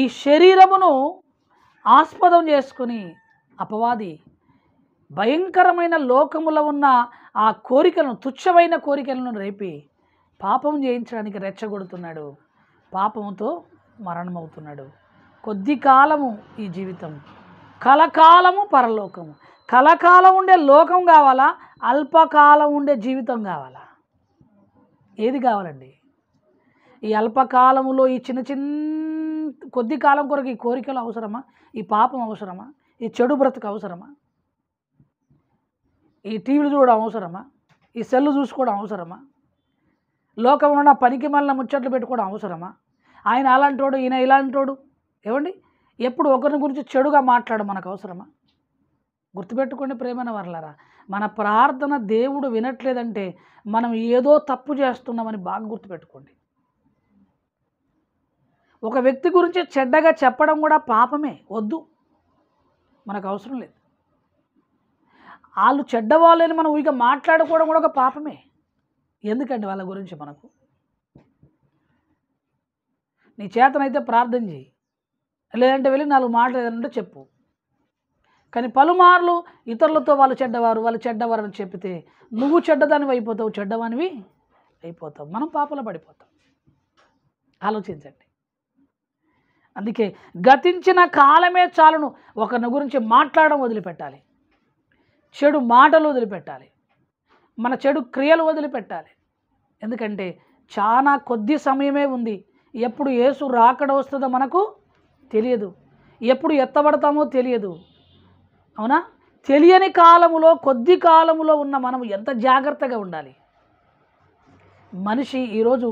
ఈ శరీరమును ఆస్పదం చేసుకుని అపవాది భయంకరమైన లోకములో ఉన్న ఆ కోరికలను తుచ్చమైన కోరికలను రేపి పాపం చేయించడానికి రెచ్చగొడుతున్నాడు పాపముతో మరణమవుతున్నాడు కొద్ది కాలము ఈ జీవితం కలకాలము పరలోకము కలకాలం ఉండే లోకం కావాలా అల్పకాలం ఉండే జీవితం కావాలా ఏది కావాలండి ఈ అల్పకాలములో ఈ చిన్న చిన్న కొద్ది కాలం కొరకు ఈ కోరికలు అవసరమా ఈ పాపం అవసరమా ఈ చెడు బ్రతుకు అవసరమా ఈ టీవీలు చూడడం అవసరమా ఈ సెల్లు చూసుకోవడం అవసరమా లోకంలో ఉన్న పనికి మళ్ళీ ముచ్చట్లు పెట్టుకోవడం అవసరమా ఆయన అలాంటోడు ఈయన వాడు ఏమండి ఎప్పుడు ఒకరిని గురించి చెడుగా మాట్లాడడం మనకు అవసరమా గుర్తుపెట్టుకోండి ప్రేమైన వర్లరా మన ప్రార్థన దేవుడు వినట్లేదంటే మనం ఏదో తప్పు చేస్తున్నామని బాగా గుర్తుపెట్టుకోండి ఒక వ్యక్తి గురించి చెడ్డగా చెప్పడం కూడా పాపమే వద్దు మనకు అవసరం లేదు వాళ్ళు చెడ్డవాళ్ళని మనం ఇక మాట్లాడుకోవడం కూడా ఒక పాపమే ఎందుకండి వాళ్ళ గురించి మనకు నీ చేతనైతే ప్రార్థన చేయి లేదంటే వెళ్ళి నాలుగు మాటలు ఏదంటే చెప్పు కానీ పలుమార్లు ఇతరులతో వాళ్ళు చెడ్డవారు వాళ్ళు చెడ్డవారు అని చెప్తే నువ్వు చెడ్డదానివి అయిపోతావు చెడ్డవానివి అయిపోతావు మనం పాపల పడిపోతాం ఆలోచించండి అందుకే గతించిన కాలమే చాలును ఒకరిని గురించి మాట్లాడడం వదిలిపెట్టాలి చెడు మాటలు వదిలిపెట్టాలి మన చెడు క్రియలు వదిలిపెట్టాలి ఎందుకంటే చాలా కొద్ది సమయమే ఉంది ఎప్పుడు ఏసు రాకడ వస్తుందో మనకు తెలియదు ఎప్పుడు ఎత్తబడతామో తెలియదు అవునా తెలియని కాలములో కొద్ది కాలములో ఉన్న మనము ఎంత జాగ్రత్తగా ఉండాలి మనిషి ఈరోజు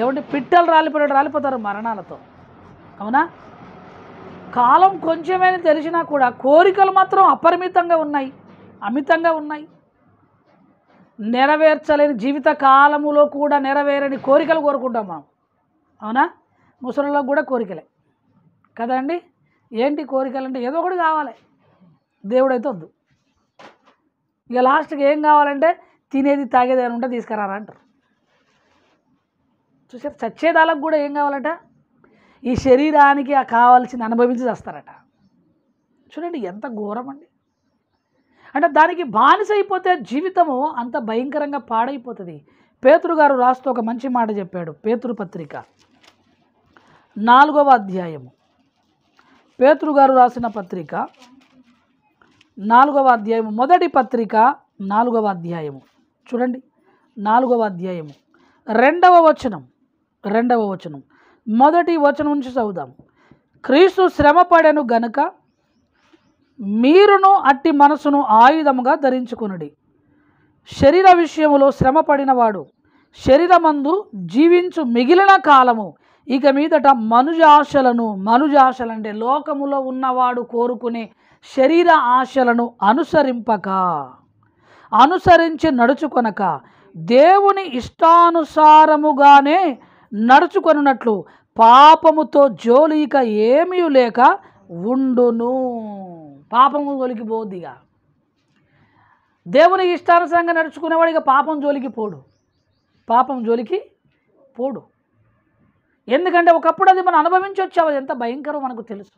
ఏమంటే పిట్టలు రాలిపోయాడు రాలిపోతారు మరణాలతో అవునా కాలం కొంచెమైనా తెలిసినా కూడా కోరికలు మాత్రం అపరిమితంగా ఉన్నాయి అమితంగా ఉన్నాయి నెరవేర్చలేని జీవిత కాలములో కూడా నెరవేరని కోరికలు కోరుకుంటాం మనం అవునా ముసలిలో కూడా కోరికలే కదండి ఏంటి కోరికలు అంటే ఏదో ఒకటి కావాలి దేవుడైతే వద్దు ఇక లాస్ట్కి ఏం కావాలంటే తినేది తాగేది అని ఉంటే తీసుకురారా అంటారు చూసారు చచ్చేదాలకు కూడా ఏం కావాలంట ఈ శరీరానికి ఆ కావాల్సింది అనుభవించి చేస్తారట చూడండి ఎంత ఘోరం అండి అంటే దానికి బానిస అయిపోతే జీవితము అంత భయంకరంగా పాడైపోతుంది పేతురు గారు రాస్తూ ఒక మంచి మాట చెప్పాడు పేతురు పత్రిక నాలుగవ అధ్యాయము పేతురు గారు రాసిన పత్రిక నాలుగవ అధ్యాయము మొదటి పత్రిక నాలుగవ అధ్యాయము చూడండి నాలుగవ అధ్యాయము రెండవ వచనం రెండవ వచనం మొదటి వచనం నుంచి చదువుదాం క్రీస్తు శ్రమపడెను గనుక మీరును అట్టి మనసును ఆయుధముగా ధరించుకునుడి శరీర విషయంలో శ్రమపడినవాడు శరీరమందు జీవించు మిగిలిన కాలము ఇక మీదట మనుజాశలను మనుజాశలంటే లోకములో ఉన్నవాడు కోరుకునే శరీర ఆశలను అనుసరింపక అనుసరించి నడుచుకొనక దేవుని ఇష్టానుసారముగానే నడుచుకొనున్నట్లు పాపముతో జోలిక ఏమీ లేక ఉండును పాపము జోలికి పోద్దిగా దేవుని ఇష్టానుసారంగా నడుచుకునేవాడు ఇక పాపం జోలికి పోడు పాపం జోలికి పోడు ఎందుకంటే ఒకప్పుడు అది మనం అది ఎంత భయంకరం మనకు తెలుసు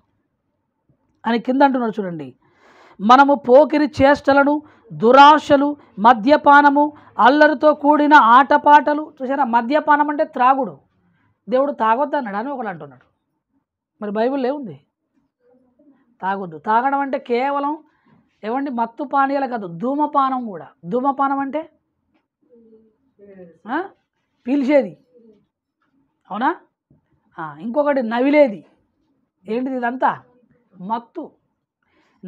అని కింద అంటున్నాడు చూడండి మనము పోకిరి చేష్టలను దురాశలు మద్యపానము అల్లరితో కూడిన ఆటపాటలు చూసారా మద్యపానం అంటే త్రాగుడు దేవుడు తాగొద్దు అన్నాడు అని ఒకడు అంటున్నాడు మరి బైబిల్ ఏముంది తాగొద్దు తాగడం అంటే కేవలం ఏమండి మత్తు పానీయాలు కాదు ధూమపానం కూడా ధూమపానం అంటే పీల్చేది అవునా ఇంకొకటి నవిలేది ఏంటిది ఇదంతా మత్తు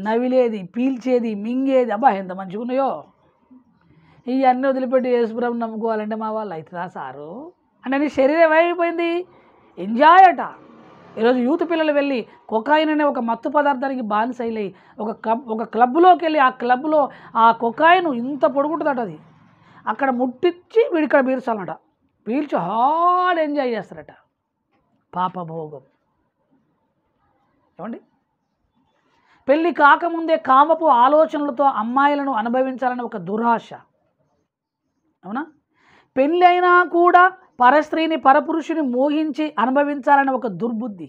నవిలేది పీల్చేది మింగేది అబ్బా ఎంత మంచిగా ఉన్నాయో ఇవన్నీ వదిలిపెట్టి యేసుప్రభు నమ్ముకోవాలంటే మా వాళ్ళు అయితే సారు అంటే శరీరం ఏమైపోయింది ఎంజాయ్ అట ఈరోజు యూత్ పిల్లలు వెళ్ళి కొకాయిన్ అనే ఒక మత్తు పదార్థానికి బానిసైలై ఒక క్లబ్ ఒక క్లబ్లోకి వెళ్ళి ఆ క్లబ్లో ఆ కొకాయిన్ ఇంత పొడుగుంటుందట అది అక్కడ ముట్టించి వీడిక్కడ పీల్చాలన్నట పీల్చి హార్డ్ ఎంజాయ్ చేస్తారట పాపభోగం ఏమండి పెళ్ళి కాకముందే కామపు ఆలోచనలతో అమ్మాయిలను అనుభవించాలని ఒక దురాశ అవునా పెళ్ళి అయినా కూడా పరస్త్రీని పరపురుషుని మోహించి అనుభవించాలని ఒక దుర్బుద్ధి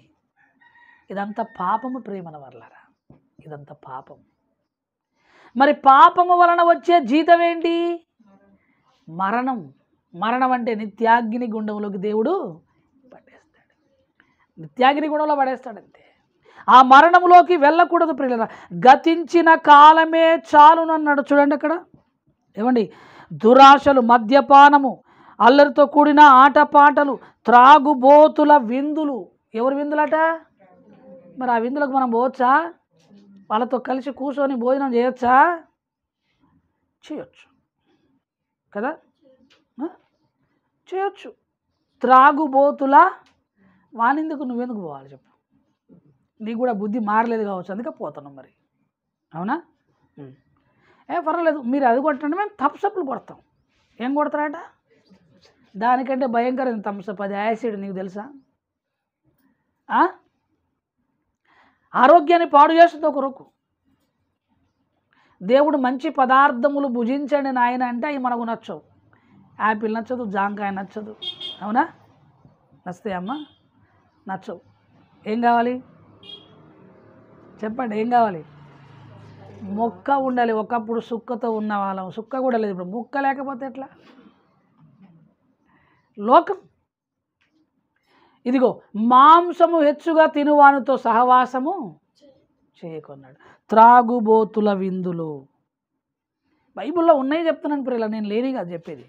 ఇదంతా పాపము ప్రేమల వల్లరా ఇదంతా పాపం మరి పాపము వలన వచ్చే జీతం ఏంటి మరణం మరణం అంటే నిత్యాగ్ని గుండంలోకి దేవుడు పడేస్తాడు నిత్యాగ్ని గుండంలో పడేస్తాడంతే ఆ మరణంలోకి వెళ్ళకూడదు ప్రియుల గతించిన కాలమే చాలునన్నాడు చూడండి అక్కడ ఏమండి దురాశలు మద్యపానము అల్లరితో కూడిన ఆటపాటలు త్రాగుబోతుల విందులు ఎవరు విందులట మరి ఆ విందులకు మనం పోవచ్చా వాళ్ళతో కలిసి కూర్చొని భోజనం చేయొచ్చా చేయొచ్చు కదా చేయొచ్చు త్రాగుబోతుల వానిందుకు నువ్వెందుకు పోవాలి చెప్పు నీకు కూడా బుద్ధి మారలేదు కావచ్చు అందుకే పోతున్నాం మరి అవునా ఏ పర్వాలేదు మీరు అది కొట్టండి మేము థమ్సప్లు కొడతాం ఏం కొడతారట దానికంటే భయంకరం తప్సప్ అది యాసిడ్ నీకు తెలుసా ఆరోగ్యాన్ని పాడు చేస్తుంది ఒక దేవుడు మంచి పదార్థములు భుజించండి నాయన అంటే అవి మనకు నచ్చవు యాపిల్ నచ్చదు జాంకాయ నచ్చదు అవునా నస్తాయమ్మా నచ్చవు ఏం కావాలి చెప్పండి ఏం కావాలి మొక్క ఉండాలి ఒకప్పుడు సుక్కతో ఉన్న వాళ్ళం సుక్క కూడా లేదు ఇప్పుడు ముక్క లేకపోతే ఎట్లా లోకం ఇదిగో మాంసము హెచ్చుగా తినువానుతో సహవాసము చేయకున్నాడు త్రాగుబోతుల విందులు బైబిల్లో ఉన్నాయి చెప్తున్నాను ప్రియుల నేను లేని కాదు చెప్పేది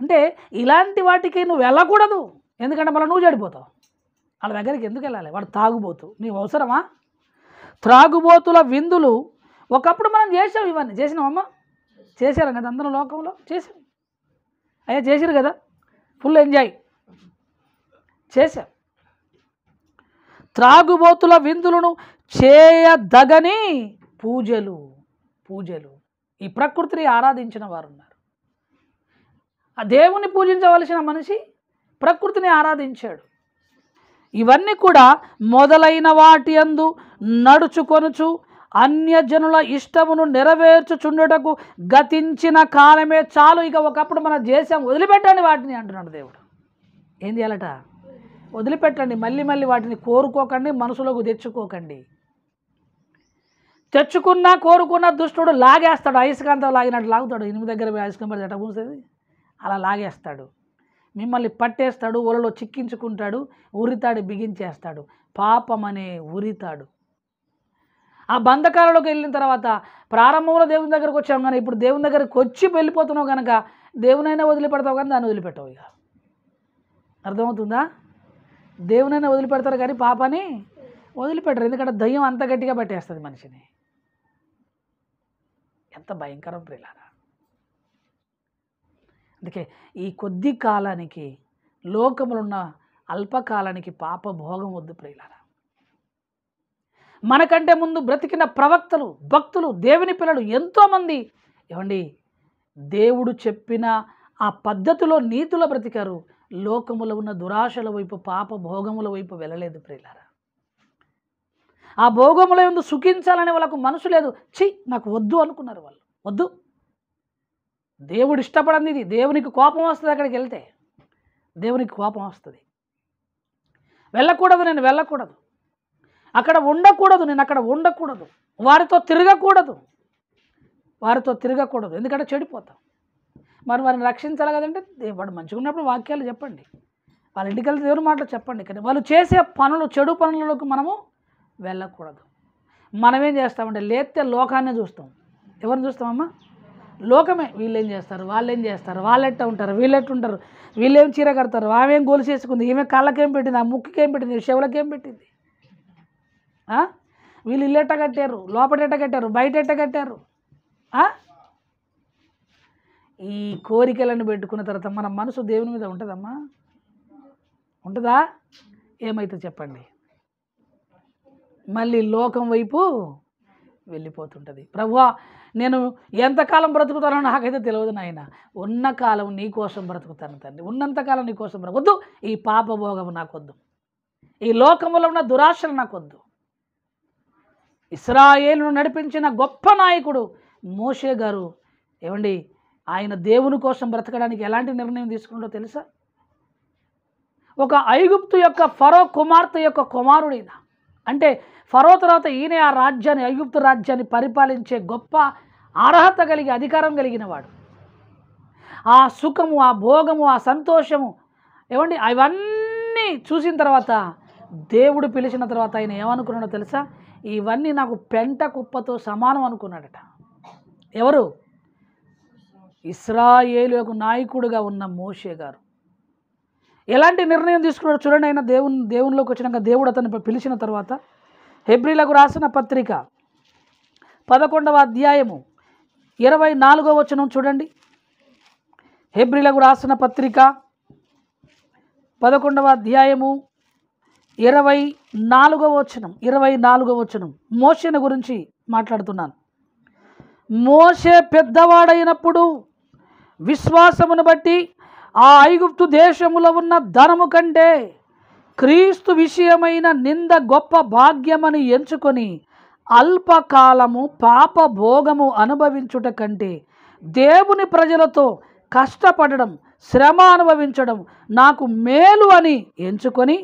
అంటే ఇలాంటి వాటికి నువ్వు వెళ్ళకూడదు ఎందుకంటే మళ్ళీ నువ్వు చెడిపోతావు వాళ్ళ దగ్గరికి ఎందుకు వెళ్ళాలి వాడు తాగుబోతు నీకు అవసరమా త్రాగుబోతుల విందులు ఒకప్పుడు మనం చేసాం ఇవన్నీ చేసినామమ్మ చేశారు కదా అందరం లోకంలో చేసాం అయ్యా చేశారు కదా ఫుల్ ఎంజాయ్ చేశాం త్రాగుబోతుల విందులను చేయదగని పూజలు పూజలు ఈ ప్రకృతిని ఆరాధించిన వారు ఉన్నారు ఆ దేవుణ్ణి పూజించవలసిన మనిషి ప్రకృతిని ఆరాధించాడు ఇవన్నీ కూడా మొదలైన వాటి అందు నడుచుకొనుచు అన్యజనుల ఇష్టమును నెరవేర్చుచుండుటకు గతించిన కాలమే చాలు ఇక ఒకప్పుడు మనం చేసాం వదిలిపెట్టండి వాటిని అంటున్నాడు దేవుడు ఏం చేయాలట వదిలిపెట్టండి మళ్ళీ మళ్ళీ వాటిని కోరుకోకండి మనసులోకి తెచ్చుకోకండి తెచ్చుకున్నా కోరుకున్న దుష్టుడు లాగేస్తాడు అయస్కాంతం లాగినట్టు లాగుతాడు ఇనుము దగ్గర అయస్కాంతం పూసేది అలా లాగేస్తాడు మిమ్మల్ని పట్టేస్తాడు ఊళ్ళలో చిక్కించుకుంటాడు ఉరితాడు బిగించేస్తాడు పాపం అనే ఉరితాడు ఆ బంధకాలలోకి వెళ్ళిన తర్వాత ప్రారంభంలో దేవుని దగ్గరకు వచ్చాం కానీ ఇప్పుడు దేవుని దగ్గరకు వచ్చి వెళ్ళిపోతున్నావు కనుక దేవునైనా వదిలిపెడతావు కానీ దాన్ని వదిలిపెట్టవు ఇక అర్థమవుతుందా దేవునైనా వదిలిపెడతారు కానీ పాపని వదిలిపెట్టరు ఎందుకంటే దయ్యం అంత గట్టిగా పెట్టేస్తుంది మనిషిని ఎంత భయంకరం ప్రిలారా అందుకే ఈ కొద్ది కాలానికి లోకములున్న అల్పకాలానికి పాప భోగం వద్దు ప్రియులారా మనకంటే ముందు బ్రతికిన ప్రవక్తలు భక్తులు దేవుని పిల్లలు ఎంతోమంది ఏమండి దేవుడు చెప్పిన ఆ పద్ధతిలో నీతుల బ్రతికారు లోకములో ఉన్న దురాశల వైపు పాప భోగముల వైపు వెళ్ళలేదు ప్రియులారా ఆ భోగముల ఎందు సుఖించాలనే వాళ్ళకు మనసు లేదు చి నాకు వద్దు అనుకున్నారు వాళ్ళు వద్దు దేవుడు ఇష్టపడింది ఇది దేవునికి కోపం వస్తుంది అక్కడికి వెళ్తే దేవునికి కోపం వస్తుంది వెళ్ళకూడదు నేను వెళ్ళకూడదు అక్కడ ఉండకూడదు నేను అక్కడ ఉండకూడదు వారితో తిరగకూడదు వారితో తిరగకూడదు ఎందుకంటే చెడిపోతాం మరి వారిని రక్షించాలి కదంటే వాడు మంచిగా ఉన్నప్పుడు వాక్యాలు చెప్పండి వాళ్ళ ఇంటికి వెళ్తే దేవుని మాటలు చెప్పండి కానీ వాళ్ళు చేసే పనులు చెడు పనులలోకి మనము వెళ్ళకూడదు మనమేం ఏం చేస్తామంటే లేతే లోకాన్ని చూస్తాం ఎవరిని చూస్తామమ్మా లోకమే వీళ్ళేం చేస్తారు వాళ్ళేం చేస్తారు వాళ్ళెట్ట ఉంటారు వీళ్ళెట్టు ఉంటారు వీళ్ళేం చీర కడతారు ఆమెం గోలు చేసుకుంది ఈమె కాళ్ళకేం పెట్టింది ఆ ముక్కుకేం పెట్టింది చెవులకేం పెట్టింది వీళ్ళు ఇల్లెట్ట కట్టారు లోపలెట్ట కట్టారు బయట ఎట్ట కట్టారు ఈ కోరికలను పెట్టుకున్న తర్వాత మన మనసు దేవుని మీద ఉంటుందమ్మా ఉంటుందా ఏమైతే చెప్పండి మళ్ళీ లోకం వైపు వెళ్ళిపోతుంటుంది ప్రభువా నేను ఎంతకాలం బ్రతుకుతానో నాకైతే తెలియదు నాయన ఉన్న కాలం నీ కోసం బ్రతుకుతాను తండ్రి ఉన్నంతకాలం నీ కోసం బ్రతకొద్దు ఈ పాపభోగం నాకొద్దు ఈ లోకములో ఉన్న దురాశలు నాకొద్దు ఇస్రాయేలును నడిపించిన గొప్ప నాయకుడు మోషే గారు ఏమండి ఆయన దేవుని కోసం బ్రతకడానికి ఎలాంటి నిర్ణయం తీసుకున్నాడో తెలుసా ఒక ఐగుప్తు యొక్క ఫరో కుమార్తె యొక్క కుమారుడైనా అంటే ఫరో తర్వాత ఈయనే ఆ రాజ్యాన్ని అయ్యుప్తు రాజ్యాన్ని పరిపాలించే గొప్ప అర్హత కలిగి అధికారం కలిగినవాడు ఆ సుఖము ఆ భోగము ఆ సంతోషము ఏమండి అవన్నీ చూసిన తర్వాత దేవుడు పిలిచిన తర్వాత ఆయన ఏమనుకున్నాడో తెలుసా ఇవన్నీ నాకు పెంట కుప్పతో సమానం అనుకున్నాడట ఎవరు ఇస్రాయేలు యొక్క నాయకుడుగా ఉన్న మోషే గారు ఎలాంటి నిర్ణయం తీసుకున్నాడు చూడండి ఆయన దేవుని దేవునిలోకి వచ్చినాక దేవుడు అతన్ని పిలిచిన తర్వాత హెబ్రిలకు రాసిన పత్రిక పదకొండవ అధ్యాయము ఇరవై నాలుగవ వచనం చూడండి హెబ్రిలకు రాసిన పత్రిక పదకొండవ అధ్యాయము ఇరవై నాలుగవ వచనం ఇరవై నాలుగవ వచనం మోషన గురించి మాట్లాడుతున్నాను మోషే పెద్దవాడైనప్పుడు విశ్వాసమును బట్టి ఆ ఐగుప్తు దేశములో ఉన్న ధనము కంటే క్రీస్తు విషయమైన నింద గొప్ప భాగ్యమని ఎంచుకొని అల్పకాలము పాప భోగము అనుభవించుట కంటే దేవుని ప్రజలతో కష్టపడడం శ్రమ అనుభవించడం నాకు మేలు అని ఎంచుకొని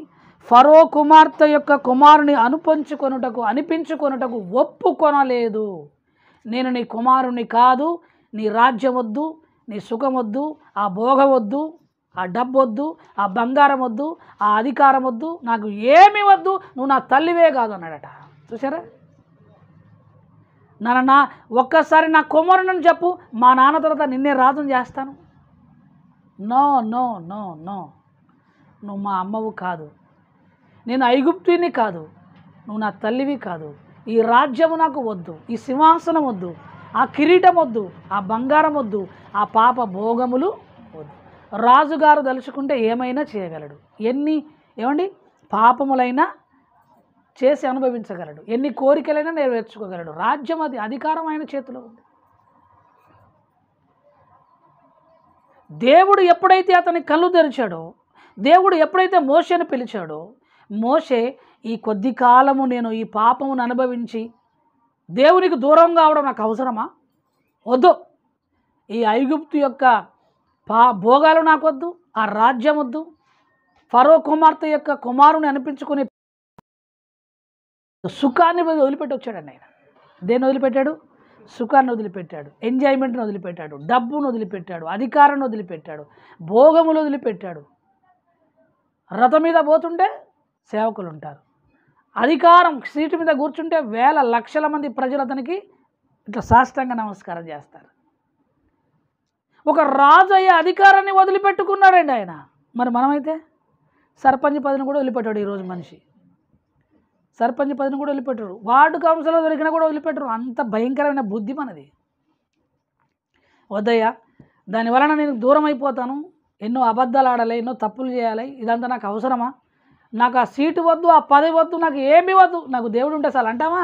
ఫరో కుమార్తె యొక్క కుమారుని అనుపంచుకొనుటకు అనిపించుకొనుటకు ఒప్పుకొనలేదు నేను నీ కుమారుని కాదు నీ రాజ్యం వద్దు నీ సుఖం వద్దు ఆ భోగ వద్దు ఆ డబ్బు వద్దు ఆ బంగారం వద్దు ఆ అధికారం వద్దు నాకు ఏమి వద్దు నువ్వు నా తల్లివే కాదు అన్నాడట చూసారా నాన్న ఒక్కసారి నా కుమారుని చెప్పు మా నాన్న తర్వాత నిన్నే రాజం చేస్తాను నో నో నో నో నువ్వు మా అమ్మవు కాదు నేను ఐగుప్తుని కాదు నువ్వు నా తల్లివి కాదు ఈ రాజ్యము నాకు వద్దు ఈ సింహాసనం వద్దు ఆ కిరీటం వద్దు ఆ బంగారం వద్దు ఆ పాప భోగములు వద్దు రాజుగారు దలుచుకుంటే ఏమైనా చేయగలడు ఎన్ని ఏమండి పాపములైనా చేసి అనుభవించగలడు ఎన్ని కోరికలైనా నెరవేర్చుకోగలడు రాజ్యం అది అధికారం ఆయన చేతిలో ఉంది దేవుడు ఎప్పుడైతే అతని కళ్ళు తెరిచాడో దేవుడు ఎప్పుడైతే మోషేను పిలిచాడో మోషే ఈ కొద్ది కాలము నేను ఈ పాపమును అనుభవించి దేవునికి దూరం కావడం నాకు అవసరమా వద్దు ఈ ఐగుప్తు యొక్క పా భోగాలు వద్దు ఆ రాజ్యం వద్దు ఫరో కుమార్తె యొక్క కుమారుని అనిపించుకుని సుఖాన్ని వదిలిపెట్టి వచ్చాడండి ఆయన దేన్ని వదిలిపెట్టాడు సుఖాన్ని వదిలిపెట్టాడు ఎంజాయ్మెంట్ని వదిలిపెట్టాడు డబ్బును వదిలిపెట్టాడు అధికారాన్ని వదిలిపెట్టాడు భోగములు వదిలిపెట్టాడు రథం మీద పోతుంటే సేవకులు ఉంటారు అధికారం సీటు మీద కూర్చుంటే వేల లక్షల మంది ప్రజలు అతనికి ఇట్లా సాష్టంగా నమస్కారం చేస్తారు ఒక రాజు అయ్యే అధికారాన్ని వదిలిపెట్టుకున్నాడండి ఆయన మరి మనమైతే సర్పంచ్ పదవిని కూడా వదిలిపెట్టాడు ఈరోజు మనిషి సర్పంచ్ పదవిని కూడా వదిలిపెట్టరు వార్డు కౌన్సిలర్ దొరికినా కూడా వదిలిపెట్టరు అంత భయంకరమైన బుద్ధి మనది వద్దయ్యా దానివలన నేను దూరం అయిపోతాను ఎన్నో అబద్ధాలు ఆడాలి ఎన్నో తప్పులు చేయాలి ఇదంతా నాకు అవసరమా నాకు ఆ సీటు వద్దు ఆ పదవి వద్దు నాకు ఏమి వద్దు నాకు దేవుడు ఉంటే సార్ అంటావా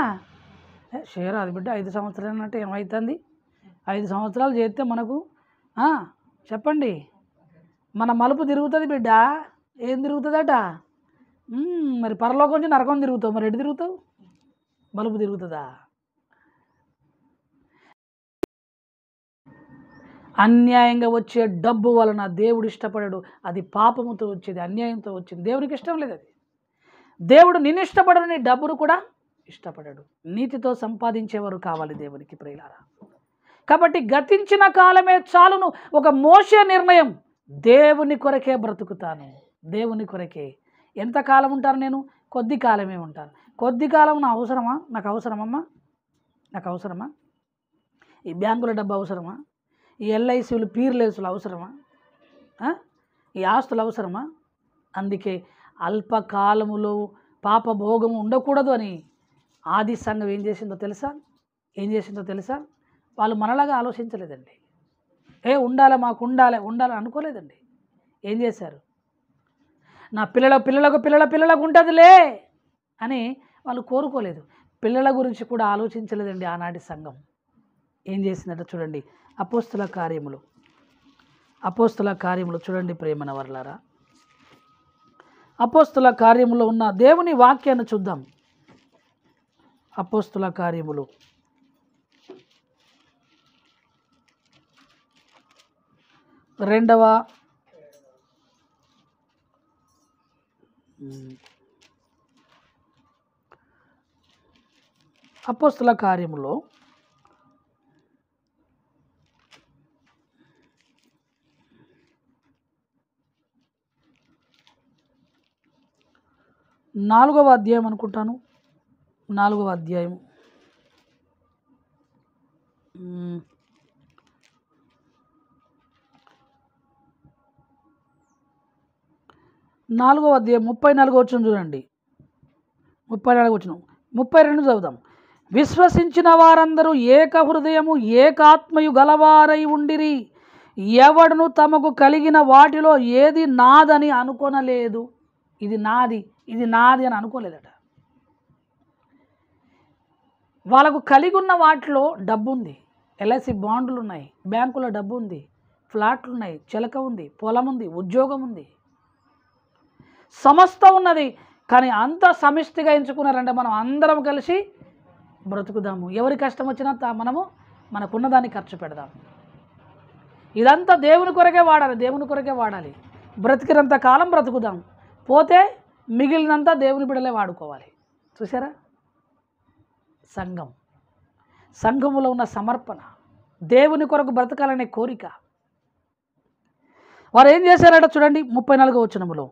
షేర్ అది బిడ్డ ఐదు సంవత్సరాలు అంటే ఏమవుతుంది ఐదు సంవత్సరాలు చేస్తే మనకు చెప్పండి మన మలుపు తిరుగుతుంది బిడ్డ ఏం తిరుగుతుందట మరి పరలోకం నుంచి నరకం తిరుగుతావు మరి ఎటు తిరుగుతావు మలుపు తిరుగుతుందా అన్యాయంగా వచ్చే డబ్బు వలన దేవుడు ఇష్టపడడు అది పాపముతో వచ్చేది అన్యాయంతో వచ్చింది దేవునికి ఇష్టం లేదు అది దేవుడు నిన్ను ఇష్టపడడు నీ డబ్బును కూడా ఇష్టపడడు నీతితో సంపాదించేవారు కావాలి దేవునికి ప్రియులారా కాబట్టి గతించిన కాలమే చాలును ఒక మోసే నిర్ణయం దేవుని కొరకే బ్రతుకుతాను దేవుని కొరకే ఎంతకాలం ఉంటారు నేను కొద్ది కాలమే ఉంటాను కొద్ది కాలం నా అవసరమా నాకు అవసరమమ్మా నాకు అవసరమా ఈ బ్యాంకుల డబ్బు అవసరమా ఈ ఎల్ఐసీలు పీర్లేసులు అవసరమా ఈ ఆస్తులు అవసరమా అందుకే అల్పకాలములో పాపభోగము ఉండకూడదు అని ఆది సంఘం ఏం చేసిందో తెలుసా ఏం చేసిందో తెలుసా వాళ్ళు మనలాగా ఆలోచించలేదండి ఏ ఉండాలి మాకు ఉండాలి ఉండాలని అనుకోలేదండి ఏం చేశారు నా పిల్లల పిల్లలకు పిల్లల పిల్లలకు ఉంటుందిలే అని వాళ్ళు కోరుకోలేదు పిల్లల గురించి కూడా ఆలోచించలేదండి ఆనాటి సంఘం ఏం చేసిందట చూడండి అపోస్తుల కార్యములు అపోస్తుల కార్యములు చూడండి ప్రేమన వర్లారా అపోస్తుల కార్యములో ఉన్న దేవుని వాక్యాన్ని చూద్దాం అపోస్తుల కార్యములు రెండవ అపోస్తుల కార్యములో నాలుగవ అధ్యాయం అనుకుంటాను నాలుగవ అధ్యాయం నాలుగవ అధ్యాయం ముప్పై నాలుగో వచ్చిన చూడండి ముప్పై నాలుగు వచ్చిన ముప్పై రెండు చదువుదాం విశ్వసించిన వారందరూ ఏక హృదయము ఏకాత్మయు గలవారై ఉండిరి ఎవడును తమకు కలిగిన వాటిలో ఏది నాదని అనుకోనలేదు ఇది నాది ఇది నాది అని అనుకోలేదట వాళ్ళకు కలిగి ఉన్న వాటిలో డబ్బు ఉంది ఎల్ఐసి బాండ్లు ఉన్నాయి బ్యాంకులో డబ్బు ఉంది ఫ్లాట్లు ఉన్నాయి చిలక ఉంది పొలం ఉంది ఉద్యోగం ఉంది సమస్త ఉన్నది కానీ అంత సమిష్టిగా ఎంచుకున్నారంటే మనం అందరం కలిసి బ్రతుకుదాము ఎవరి కష్టం వచ్చినా మనము మనకున్నదాన్ని ఖర్చు పెడదాం ఇదంతా దేవుని కొరకే వాడాలి దేవుని కొరకే వాడాలి బ్రతికినంత కాలం బ్రతుకుదాం పోతే మిగిలినంతా దేవుని బిడలే వాడుకోవాలి చూసారా సంఘం సంఘములో ఉన్న సమర్పణ దేవుని కొరకు బ్రతకాలనే కోరిక వారు ఏం చేశారట చూడండి ముప్పై నాలుగో వచ్చినములో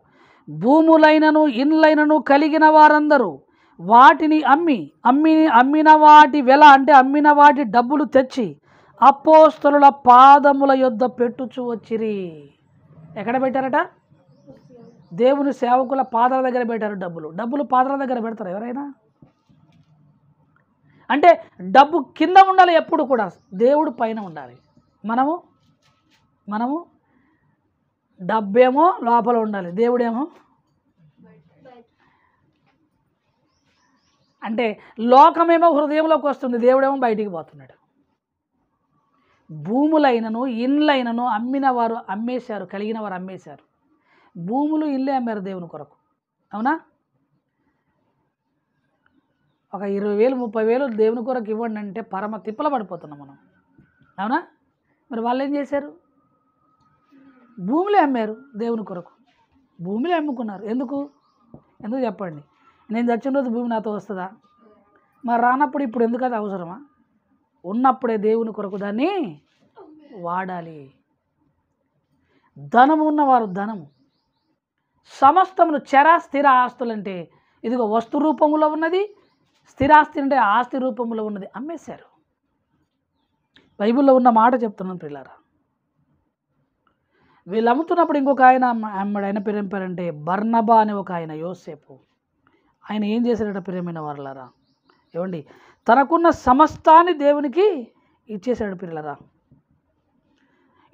భూములైనను ఇండ్లైనను కలిగిన వారందరూ వాటిని అమ్మి అమ్మి అమ్మిన వాటి వెల అంటే అమ్మిన వాటి డబ్బులు తెచ్చి అపోస్తలుల పాదముల యొద్ద పెట్టుచు వచ్చిరి ఎక్కడ పెట్టారట దేవుని సేవకుల పాదాల దగ్గర పెట్టారు డబ్బులు డబ్బులు పాదాల దగ్గర పెడతారు ఎవరైనా అంటే డబ్బు కింద ఉండాలి ఎప్పుడు కూడా దేవుడు పైన ఉండాలి మనము మనము డబ్బేమో లోపల ఉండాలి దేవుడేమో అంటే లోకమేమో హృదయంలోకి వస్తుంది దేవుడేమో బయటికి పోతున్నాడు భూములైనను ఇండ్లైనను అమ్మిన వారు అమ్మేశారు కలిగిన వారు అమ్మేశారు భూములు ఇల్లు అమ్మారు దేవుని కొరకు అవునా ఒక ఇరవై వేలు ముప్పై వేలు దేవుని కొరకు ఇవ్వండి అంటే పరమ తిప్పల పడిపోతున్నాం మనం అవునా మరి వాళ్ళు ఏం చేశారు భూములే అమ్మారు దేవుని కొరకు భూములే అమ్ముకున్నారు ఎందుకు ఎందుకు చెప్పండి నేను చచ్చిన రోజు భూమి నాతో వస్తుందా మరి రానప్పుడు ఇప్పుడు ఎందుకు అది అవసరమా ఉన్నప్పుడే దేవుని కొరకు దాన్ని వాడాలి ధనము ఉన్నవారు ధనము సమస్తమును చర స్థిర ఆస్తులంటే ఇదిగో వస్తు రూపంలో ఉన్నది స్థిరాస్తి అంటే ఆస్తి రూపంలో ఉన్నది అమ్మేశారు బైబిల్లో ఉన్న మాట చెప్తున్నాను పిల్లరా వీళ్ళు అమ్ముతున్నప్పుడు ఇంకొక ఆయన అమ్మడు ఆయన పేరు బర్ణబా అనే ఒక ఆయన యోసేపు ఆయన ఏం చేశారట ప్రియమైన వారలారా ఏమండి తనకున్న సమస్తాన్ని దేవునికి ఇచ్చేశాడు పిల్లరా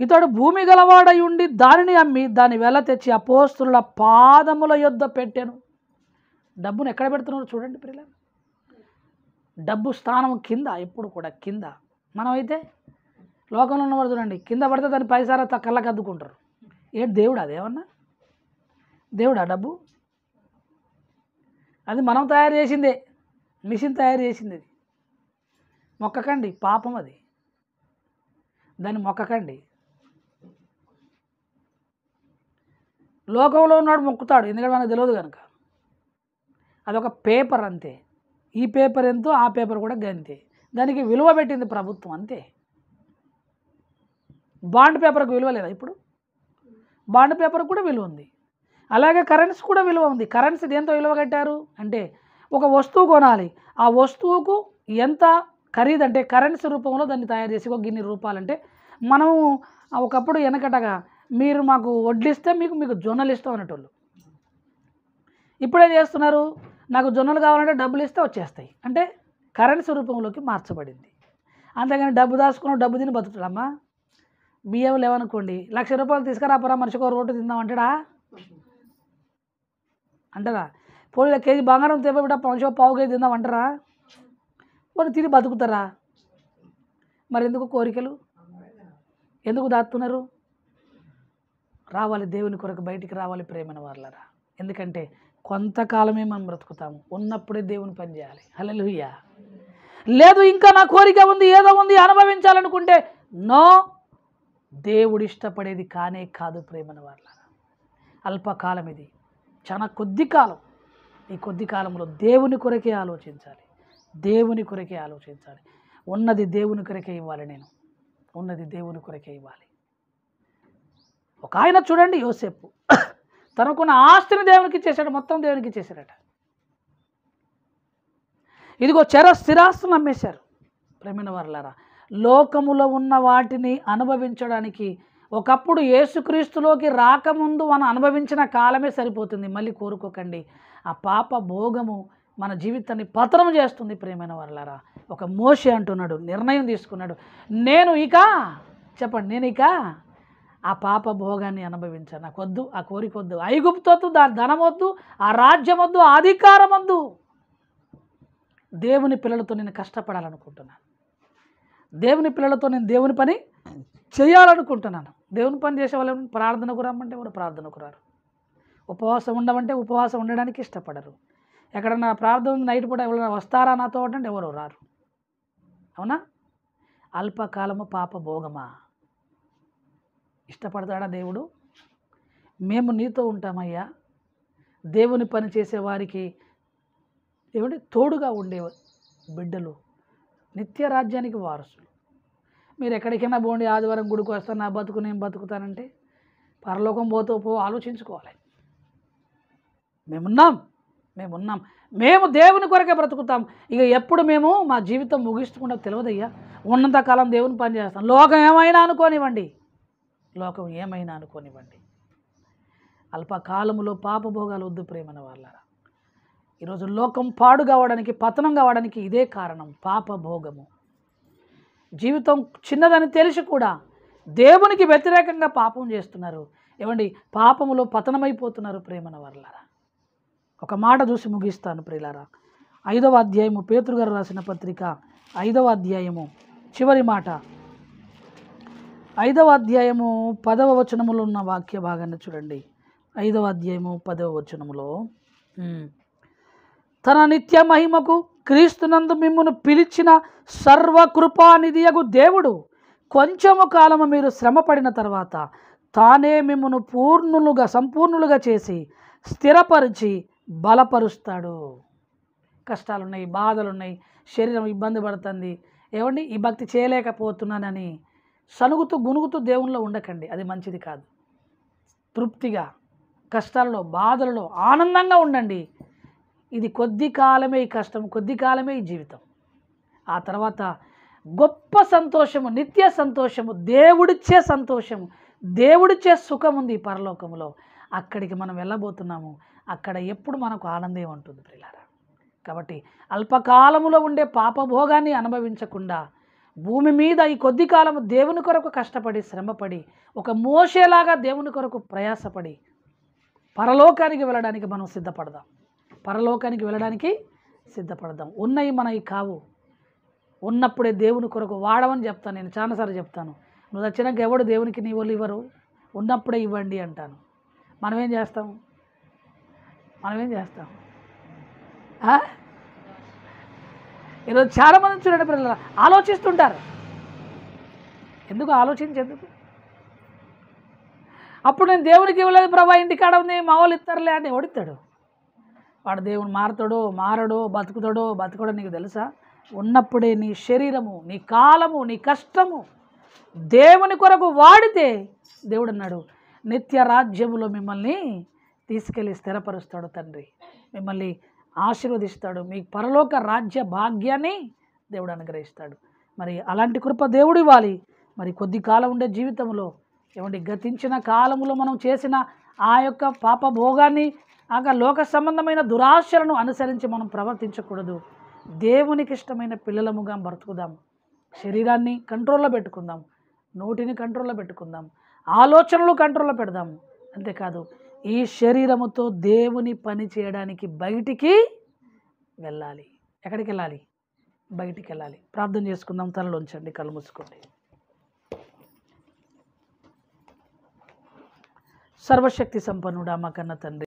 ఇతడు భూమి గలవాడయుండి దానిని అమ్మి దాని వెల తెచ్చి అపోస్తుల పాదముల యొద్ద పెట్టాను డబ్బును ఎక్కడ పెడుతున్నారు చూడండి పిల్లలు డబ్బు స్థానం కింద ఎప్పుడు కూడా కింద మనమైతే లోకంలో ఉన్నవారు చూడండి కింద పడితే దాని పైసారా కళ్ళకి అద్దుకుంటారు ఏంటి దేవుడు అదేమన్నా దేవుడా డబ్బు అది మనం తయారు చేసిందే మిషన్ తయారు చేసింది అది మొక్కకండి పాపం అది దాన్ని మొక్కకండి లోకంలో ఉన్నాడు మొక్కుతాడు ఎందుకంటే మనకు తెలియదు కనుక అదొక పేపర్ అంతే ఈ పేపర్ ఎంతో ఆ పేపర్ కూడా గంతే దానికి విలువ పెట్టింది ప్రభుత్వం అంతే బాండ్ పేపర్కు విలువ లేదా ఇప్పుడు బాండ్ పేపర్కు కూడా విలువ ఉంది అలాగే కరెన్సీ కూడా విలువ ఉంది కరెన్సీ దేంతో విలువ కట్టారు అంటే ఒక వస్తువు కొనాలి ఆ వస్తువుకు ఎంత ఖరీదంటే కరెన్సీ రూపంలో దాన్ని తయారు చేసి ఒక గిన్ని రూపాలంటే మనము ఒకప్పుడు వెనకటగా మీరు మాకు వడ్లు ఇస్తే మీకు మీకు జొన్నలు ఇస్తాం అనేటోళ్ళు ఇప్పుడే చేస్తున్నారు నాకు జొన్నలు కావాలంటే డబ్బులు ఇస్తే వచ్చేస్తాయి అంటే కరెన్సీ రూపంలోకి మార్చబడింది అంతేగాని డబ్బు దాచుకుని డబ్బు తిని బతుకుతాడమ్మా బియ్యం లేవనుకోండి లక్ష రూపాయలు తీసుకురాపరా మనిషికో రోడ్డు తిందాం అంటాడా అంటారా పోనీ కేజీ బంగారం తేప బిడ్డ పావు కేజీ తిందాం అంటారా పోనీ తిని బతుకుతారా మరి ఎందుకు కోరికలు ఎందుకు దాస్తున్నారు రావాలి దేవుని కొరకు బయటికి రావాలి ప్రేమన వాళ్ళరా ఎందుకంటే కొంతకాలమే మనం బ్రతుకుతాము ఉన్నప్పుడే దేవుని పని చేయాలి హలలుయ్యా లేదు ఇంకా నా కోరిక ఉంది ఏదో ఉంది అనుభవించాలనుకుంటే నో దేవుడు ఇష్టపడేది కానే కాదు ప్రేమన వాళ్ళ అల్పకాలం ఇది చాలా కొద్ది కాలం ఈ కొద్ది కాలంలో దేవుని కొరకే ఆలోచించాలి దేవుని కొరకే ఆలోచించాలి ఉన్నది దేవుని కొరకే ఇవ్వాలి నేను ఉన్నది దేవుని కొరకే ఇవ్వాలి ఒక ఆయన చూడండి యోసేపు తనకున్న ఆస్తిని దేవునికి ఇచ్చేసాడు మొత్తం దేవునికి ఇచ్చేసాడట ఇదిగో చెర స్థిరాస్తులు అమ్మేశారు ప్రేమిన వర్లరా లోకములో ఉన్న వాటిని అనుభవించడానికి ఒకప్పుడు యేసుక్రీస్తులోకి రాకముందు మనం అనుభవించిన కాలమే సరిపోతుంది మళ్ళీ కోరుకోకండి ఆ పాప భోగము మన జీవితాన్ని పతనం చేస్తుంది ప్రేమైన వాళ్ళరా ఒక మోషి అంటున్నాడు నిర్ణయం తీసుకున్నాడు నేను ఇక చెప్పండి నేను ఇక ఆ పాప భోగాన్ని అనుభవించాను నాకు వద్దు ఆ కోరిక వద్దు ఐగుప్తొద్దు దాని ధనం వద్దు ఆ రాజ్యం వద్దు ఆ అధికారం వద్దు దేవుని పిల్లలతో నేను కష్టపడాలనుకుంటున్నాను దేవుని పిల్లలతో నేను దేవుని పని చేయాలనుకుంటున్నాను దేవుని పని చేసే వాళ్ళు ప్రార్థనకు రమ్మంటే కూడా ప్రార్థనకు రారు ఉపవాసం ఉండమంటే ఉపవాసం ఉండడానికి ఇష్టపడరు ఎక్కడన్నా ప్రార్థన నైట్ పూట ఎవరైనా వస్తారా నాతో అంటే ఎవరు రారు అవునా అల్పకాలము పాప భోగమా ఇష్టపడతాడా దేవుడు మేము నీతో ఉంటామయ్యా దేవుని పని చేసేవారికి ఏమంటే తోడుగా ఉండే బిడ్డలు నిత్య రాజ్యానికి వారసులు మీరు ఎక్కడికైనా పోండి ఆదివారం గుడికి వస్తాను నా బతుకు నేను బతుకుతానంటే పరలోకం పోతూ పో ఆలోచించుకోవాలి మేమున్నాం మేమున్నాం మేము దేవుని కొరకే బ్రతుకుతాం ఇక ఎప్పుడు మేము మా జీవితం ముగిస్తుకుండా తెలియదయ్యా ఉన్నంతకాలం దేవుని పని చేస్తాం లోకం ఏమైనా అనుకోనివ్వండి లోకం ఏమైనా అనుకోనివ్వండి అల్పకాలములో పాపభోగాలు వద్దు ప్రేమన వాళ్ళారా ఈరోజు లోకం పాడు కావడానికి పతనం కావడానికి ఇదే కారణం పాపభోగము జీవితం చిన్నదని తెలిసి కూడా దేవునికి వ్యతిరేకంగా పాపం చేస్తున్నారు ఏమండి పాపములో పతనమైపోతున్నారు ప్రేమన వర్లారా ఒక మాట చూసి ముగిస్తాను ప్రియులారా ఐదవ అధ్యాయము పేతురుగారు రాసిన పత్రిక ఐదవ అధ్యాయము చివరి మాట ఐదవ అధ్యాయము పదవ వచనములో ఉన్న వాక్య భాగాన్ని చూడండి ఐదవ అధ్యాయము పదవ వచనములో తన నిత్య మహిమకు క్రీస్తునందు మిమ్మును పిలిచిన సర్వకృపానిధియగు దేవుడు కొంచెము కాలము మీరు శ్రమపడిన తర్వాత తానే మిమ్మను పూర్ణులుగా సంపూర్ణులుగా చేసి స్థిరపరిచి బలపరుస్తాడు కష్టాలున్నాయి బాధలున్నాయి శరీరం ఇబ్బంది పడుతుంది ఏమండి ఈ భక్తి చేయలేకపోతున్నానని సనుగుతూ గునుగుతూ దేవుణ్ణిలో ఉండకండి అది మంచిది కాదు తృప్తిగా కష్టాలలో బాధలలో ఆనందంగా ఉండండి ఇది కొద్ది కాలమే ఈ కష్టం కొద్ది కాలమే ఈ జీవితం ఆ తర్వాత గొప్ప సంతోషము నిత్య సంతోషము దేవుడిచ్చే సంతోషము దేవుడిచ్చే సుఖం ఉంది ఈ పరలోకంలో అక్కడికి మనం వెళ్ళబోతున్నాము అక్కడ ఎప్పుడు మనకు ఆనందే ఉంటుంది ప్రిలారా కాబట్టి అల్పకాలములో ఉండే పాపభోగాన్ని అనుభవించకుండా భూమి మీద ఈ కొద్ది కాలం దేవుని కొరకు కష్టపడి శ్రమపడి ఒక మోసేలాగా దేవుని కొరకు ప్రయాసపడి పరలోకానికి వెళ్ళడానికి మనం సిద్ధపడదాం పరలోకానికి వెళ్ళడానికి సిద్ధపడదాం ఉన్నవి మనవి కావు ఉన్నప్పుడే దేవుని కొరకు వాడవని చెప్తాను నేను చాలాసార్లు చెప్తాను నువ్వు వచ్చినాక ఎవడు దేవునికి నీ వాళ్ళు ఇవ్వరు ఉన్నప్పుడే ఇవ్వండి అంటాను మనమేం చేస్తాం మనమేం చేస్తాం ఈరోజు చాలామంది చూడండి పిల్లలు ఆలోచిస్తుంటారు ఎందుకు ఆలోచించేందుకు అప్పుడు నేను దేవునికి ఇవ్వలేదు ప్రభా ఇంటికాడ ఉంది మా వాళ్ళు ఇస్తారులే అని ఓడిస్తాడు వాడు దేవుడు మారుతాడో మారడో బతుకుతాడో బతుకుడో నీకు తెలుసా ఉన్నప్పుడే నీ శరీరము నీ కాలము నీ కష్టము దేవుని కొరకు వాడితే దేవుడు అన్నాడు నిత్య రాజ్యములో మిమ్మల్ని తీసుకెళ్ళి స్థిరపరుస్తాడు తండ్రి మిమ్మల్ని ఆశీర్వదిస్తాడు మీ పరలోక రాజ్య భాగ్యాన్ని దేవుడు అనుగ్రహిస్తాడు మరి అలాంటి కృప దేవుడు ఇవ్వాలి మరి కొద్ది కాలం ఉండే జీవితంలో ఏమండి గతించిన కాలంలో మనం చేసిన ఆ యొక్క పాప భోగాన్ని ఆక లోక సంబంధమైన దురాశలను అనుసరించి మనం ప్రవర్తించకూడదు దేవునికి ఇష్టమైన పిల్లలముగా బ్రతుకుదాం శరీరాన్ని కంట్రోల్లో పెట్టుకుందాం నోటిని కంట్రోల్లో పెట్టుకుందాం ఆలోచనలు కంట్రోల్లో పెడదాము అంతేకాదు ఈ శరీరముతో దేవుని పని చేయడానికి బయటికి వెళ్ళాలి ఎక్కడికి వెళ్ళాలి బయటికి వెళ్ళాలి ప్రార్థన చేసుకుందాం తలలోంచండి కళ్ళు మూసుకోండి సర్వశక్తి సంపన్నుడా మా కన్న తండ్రి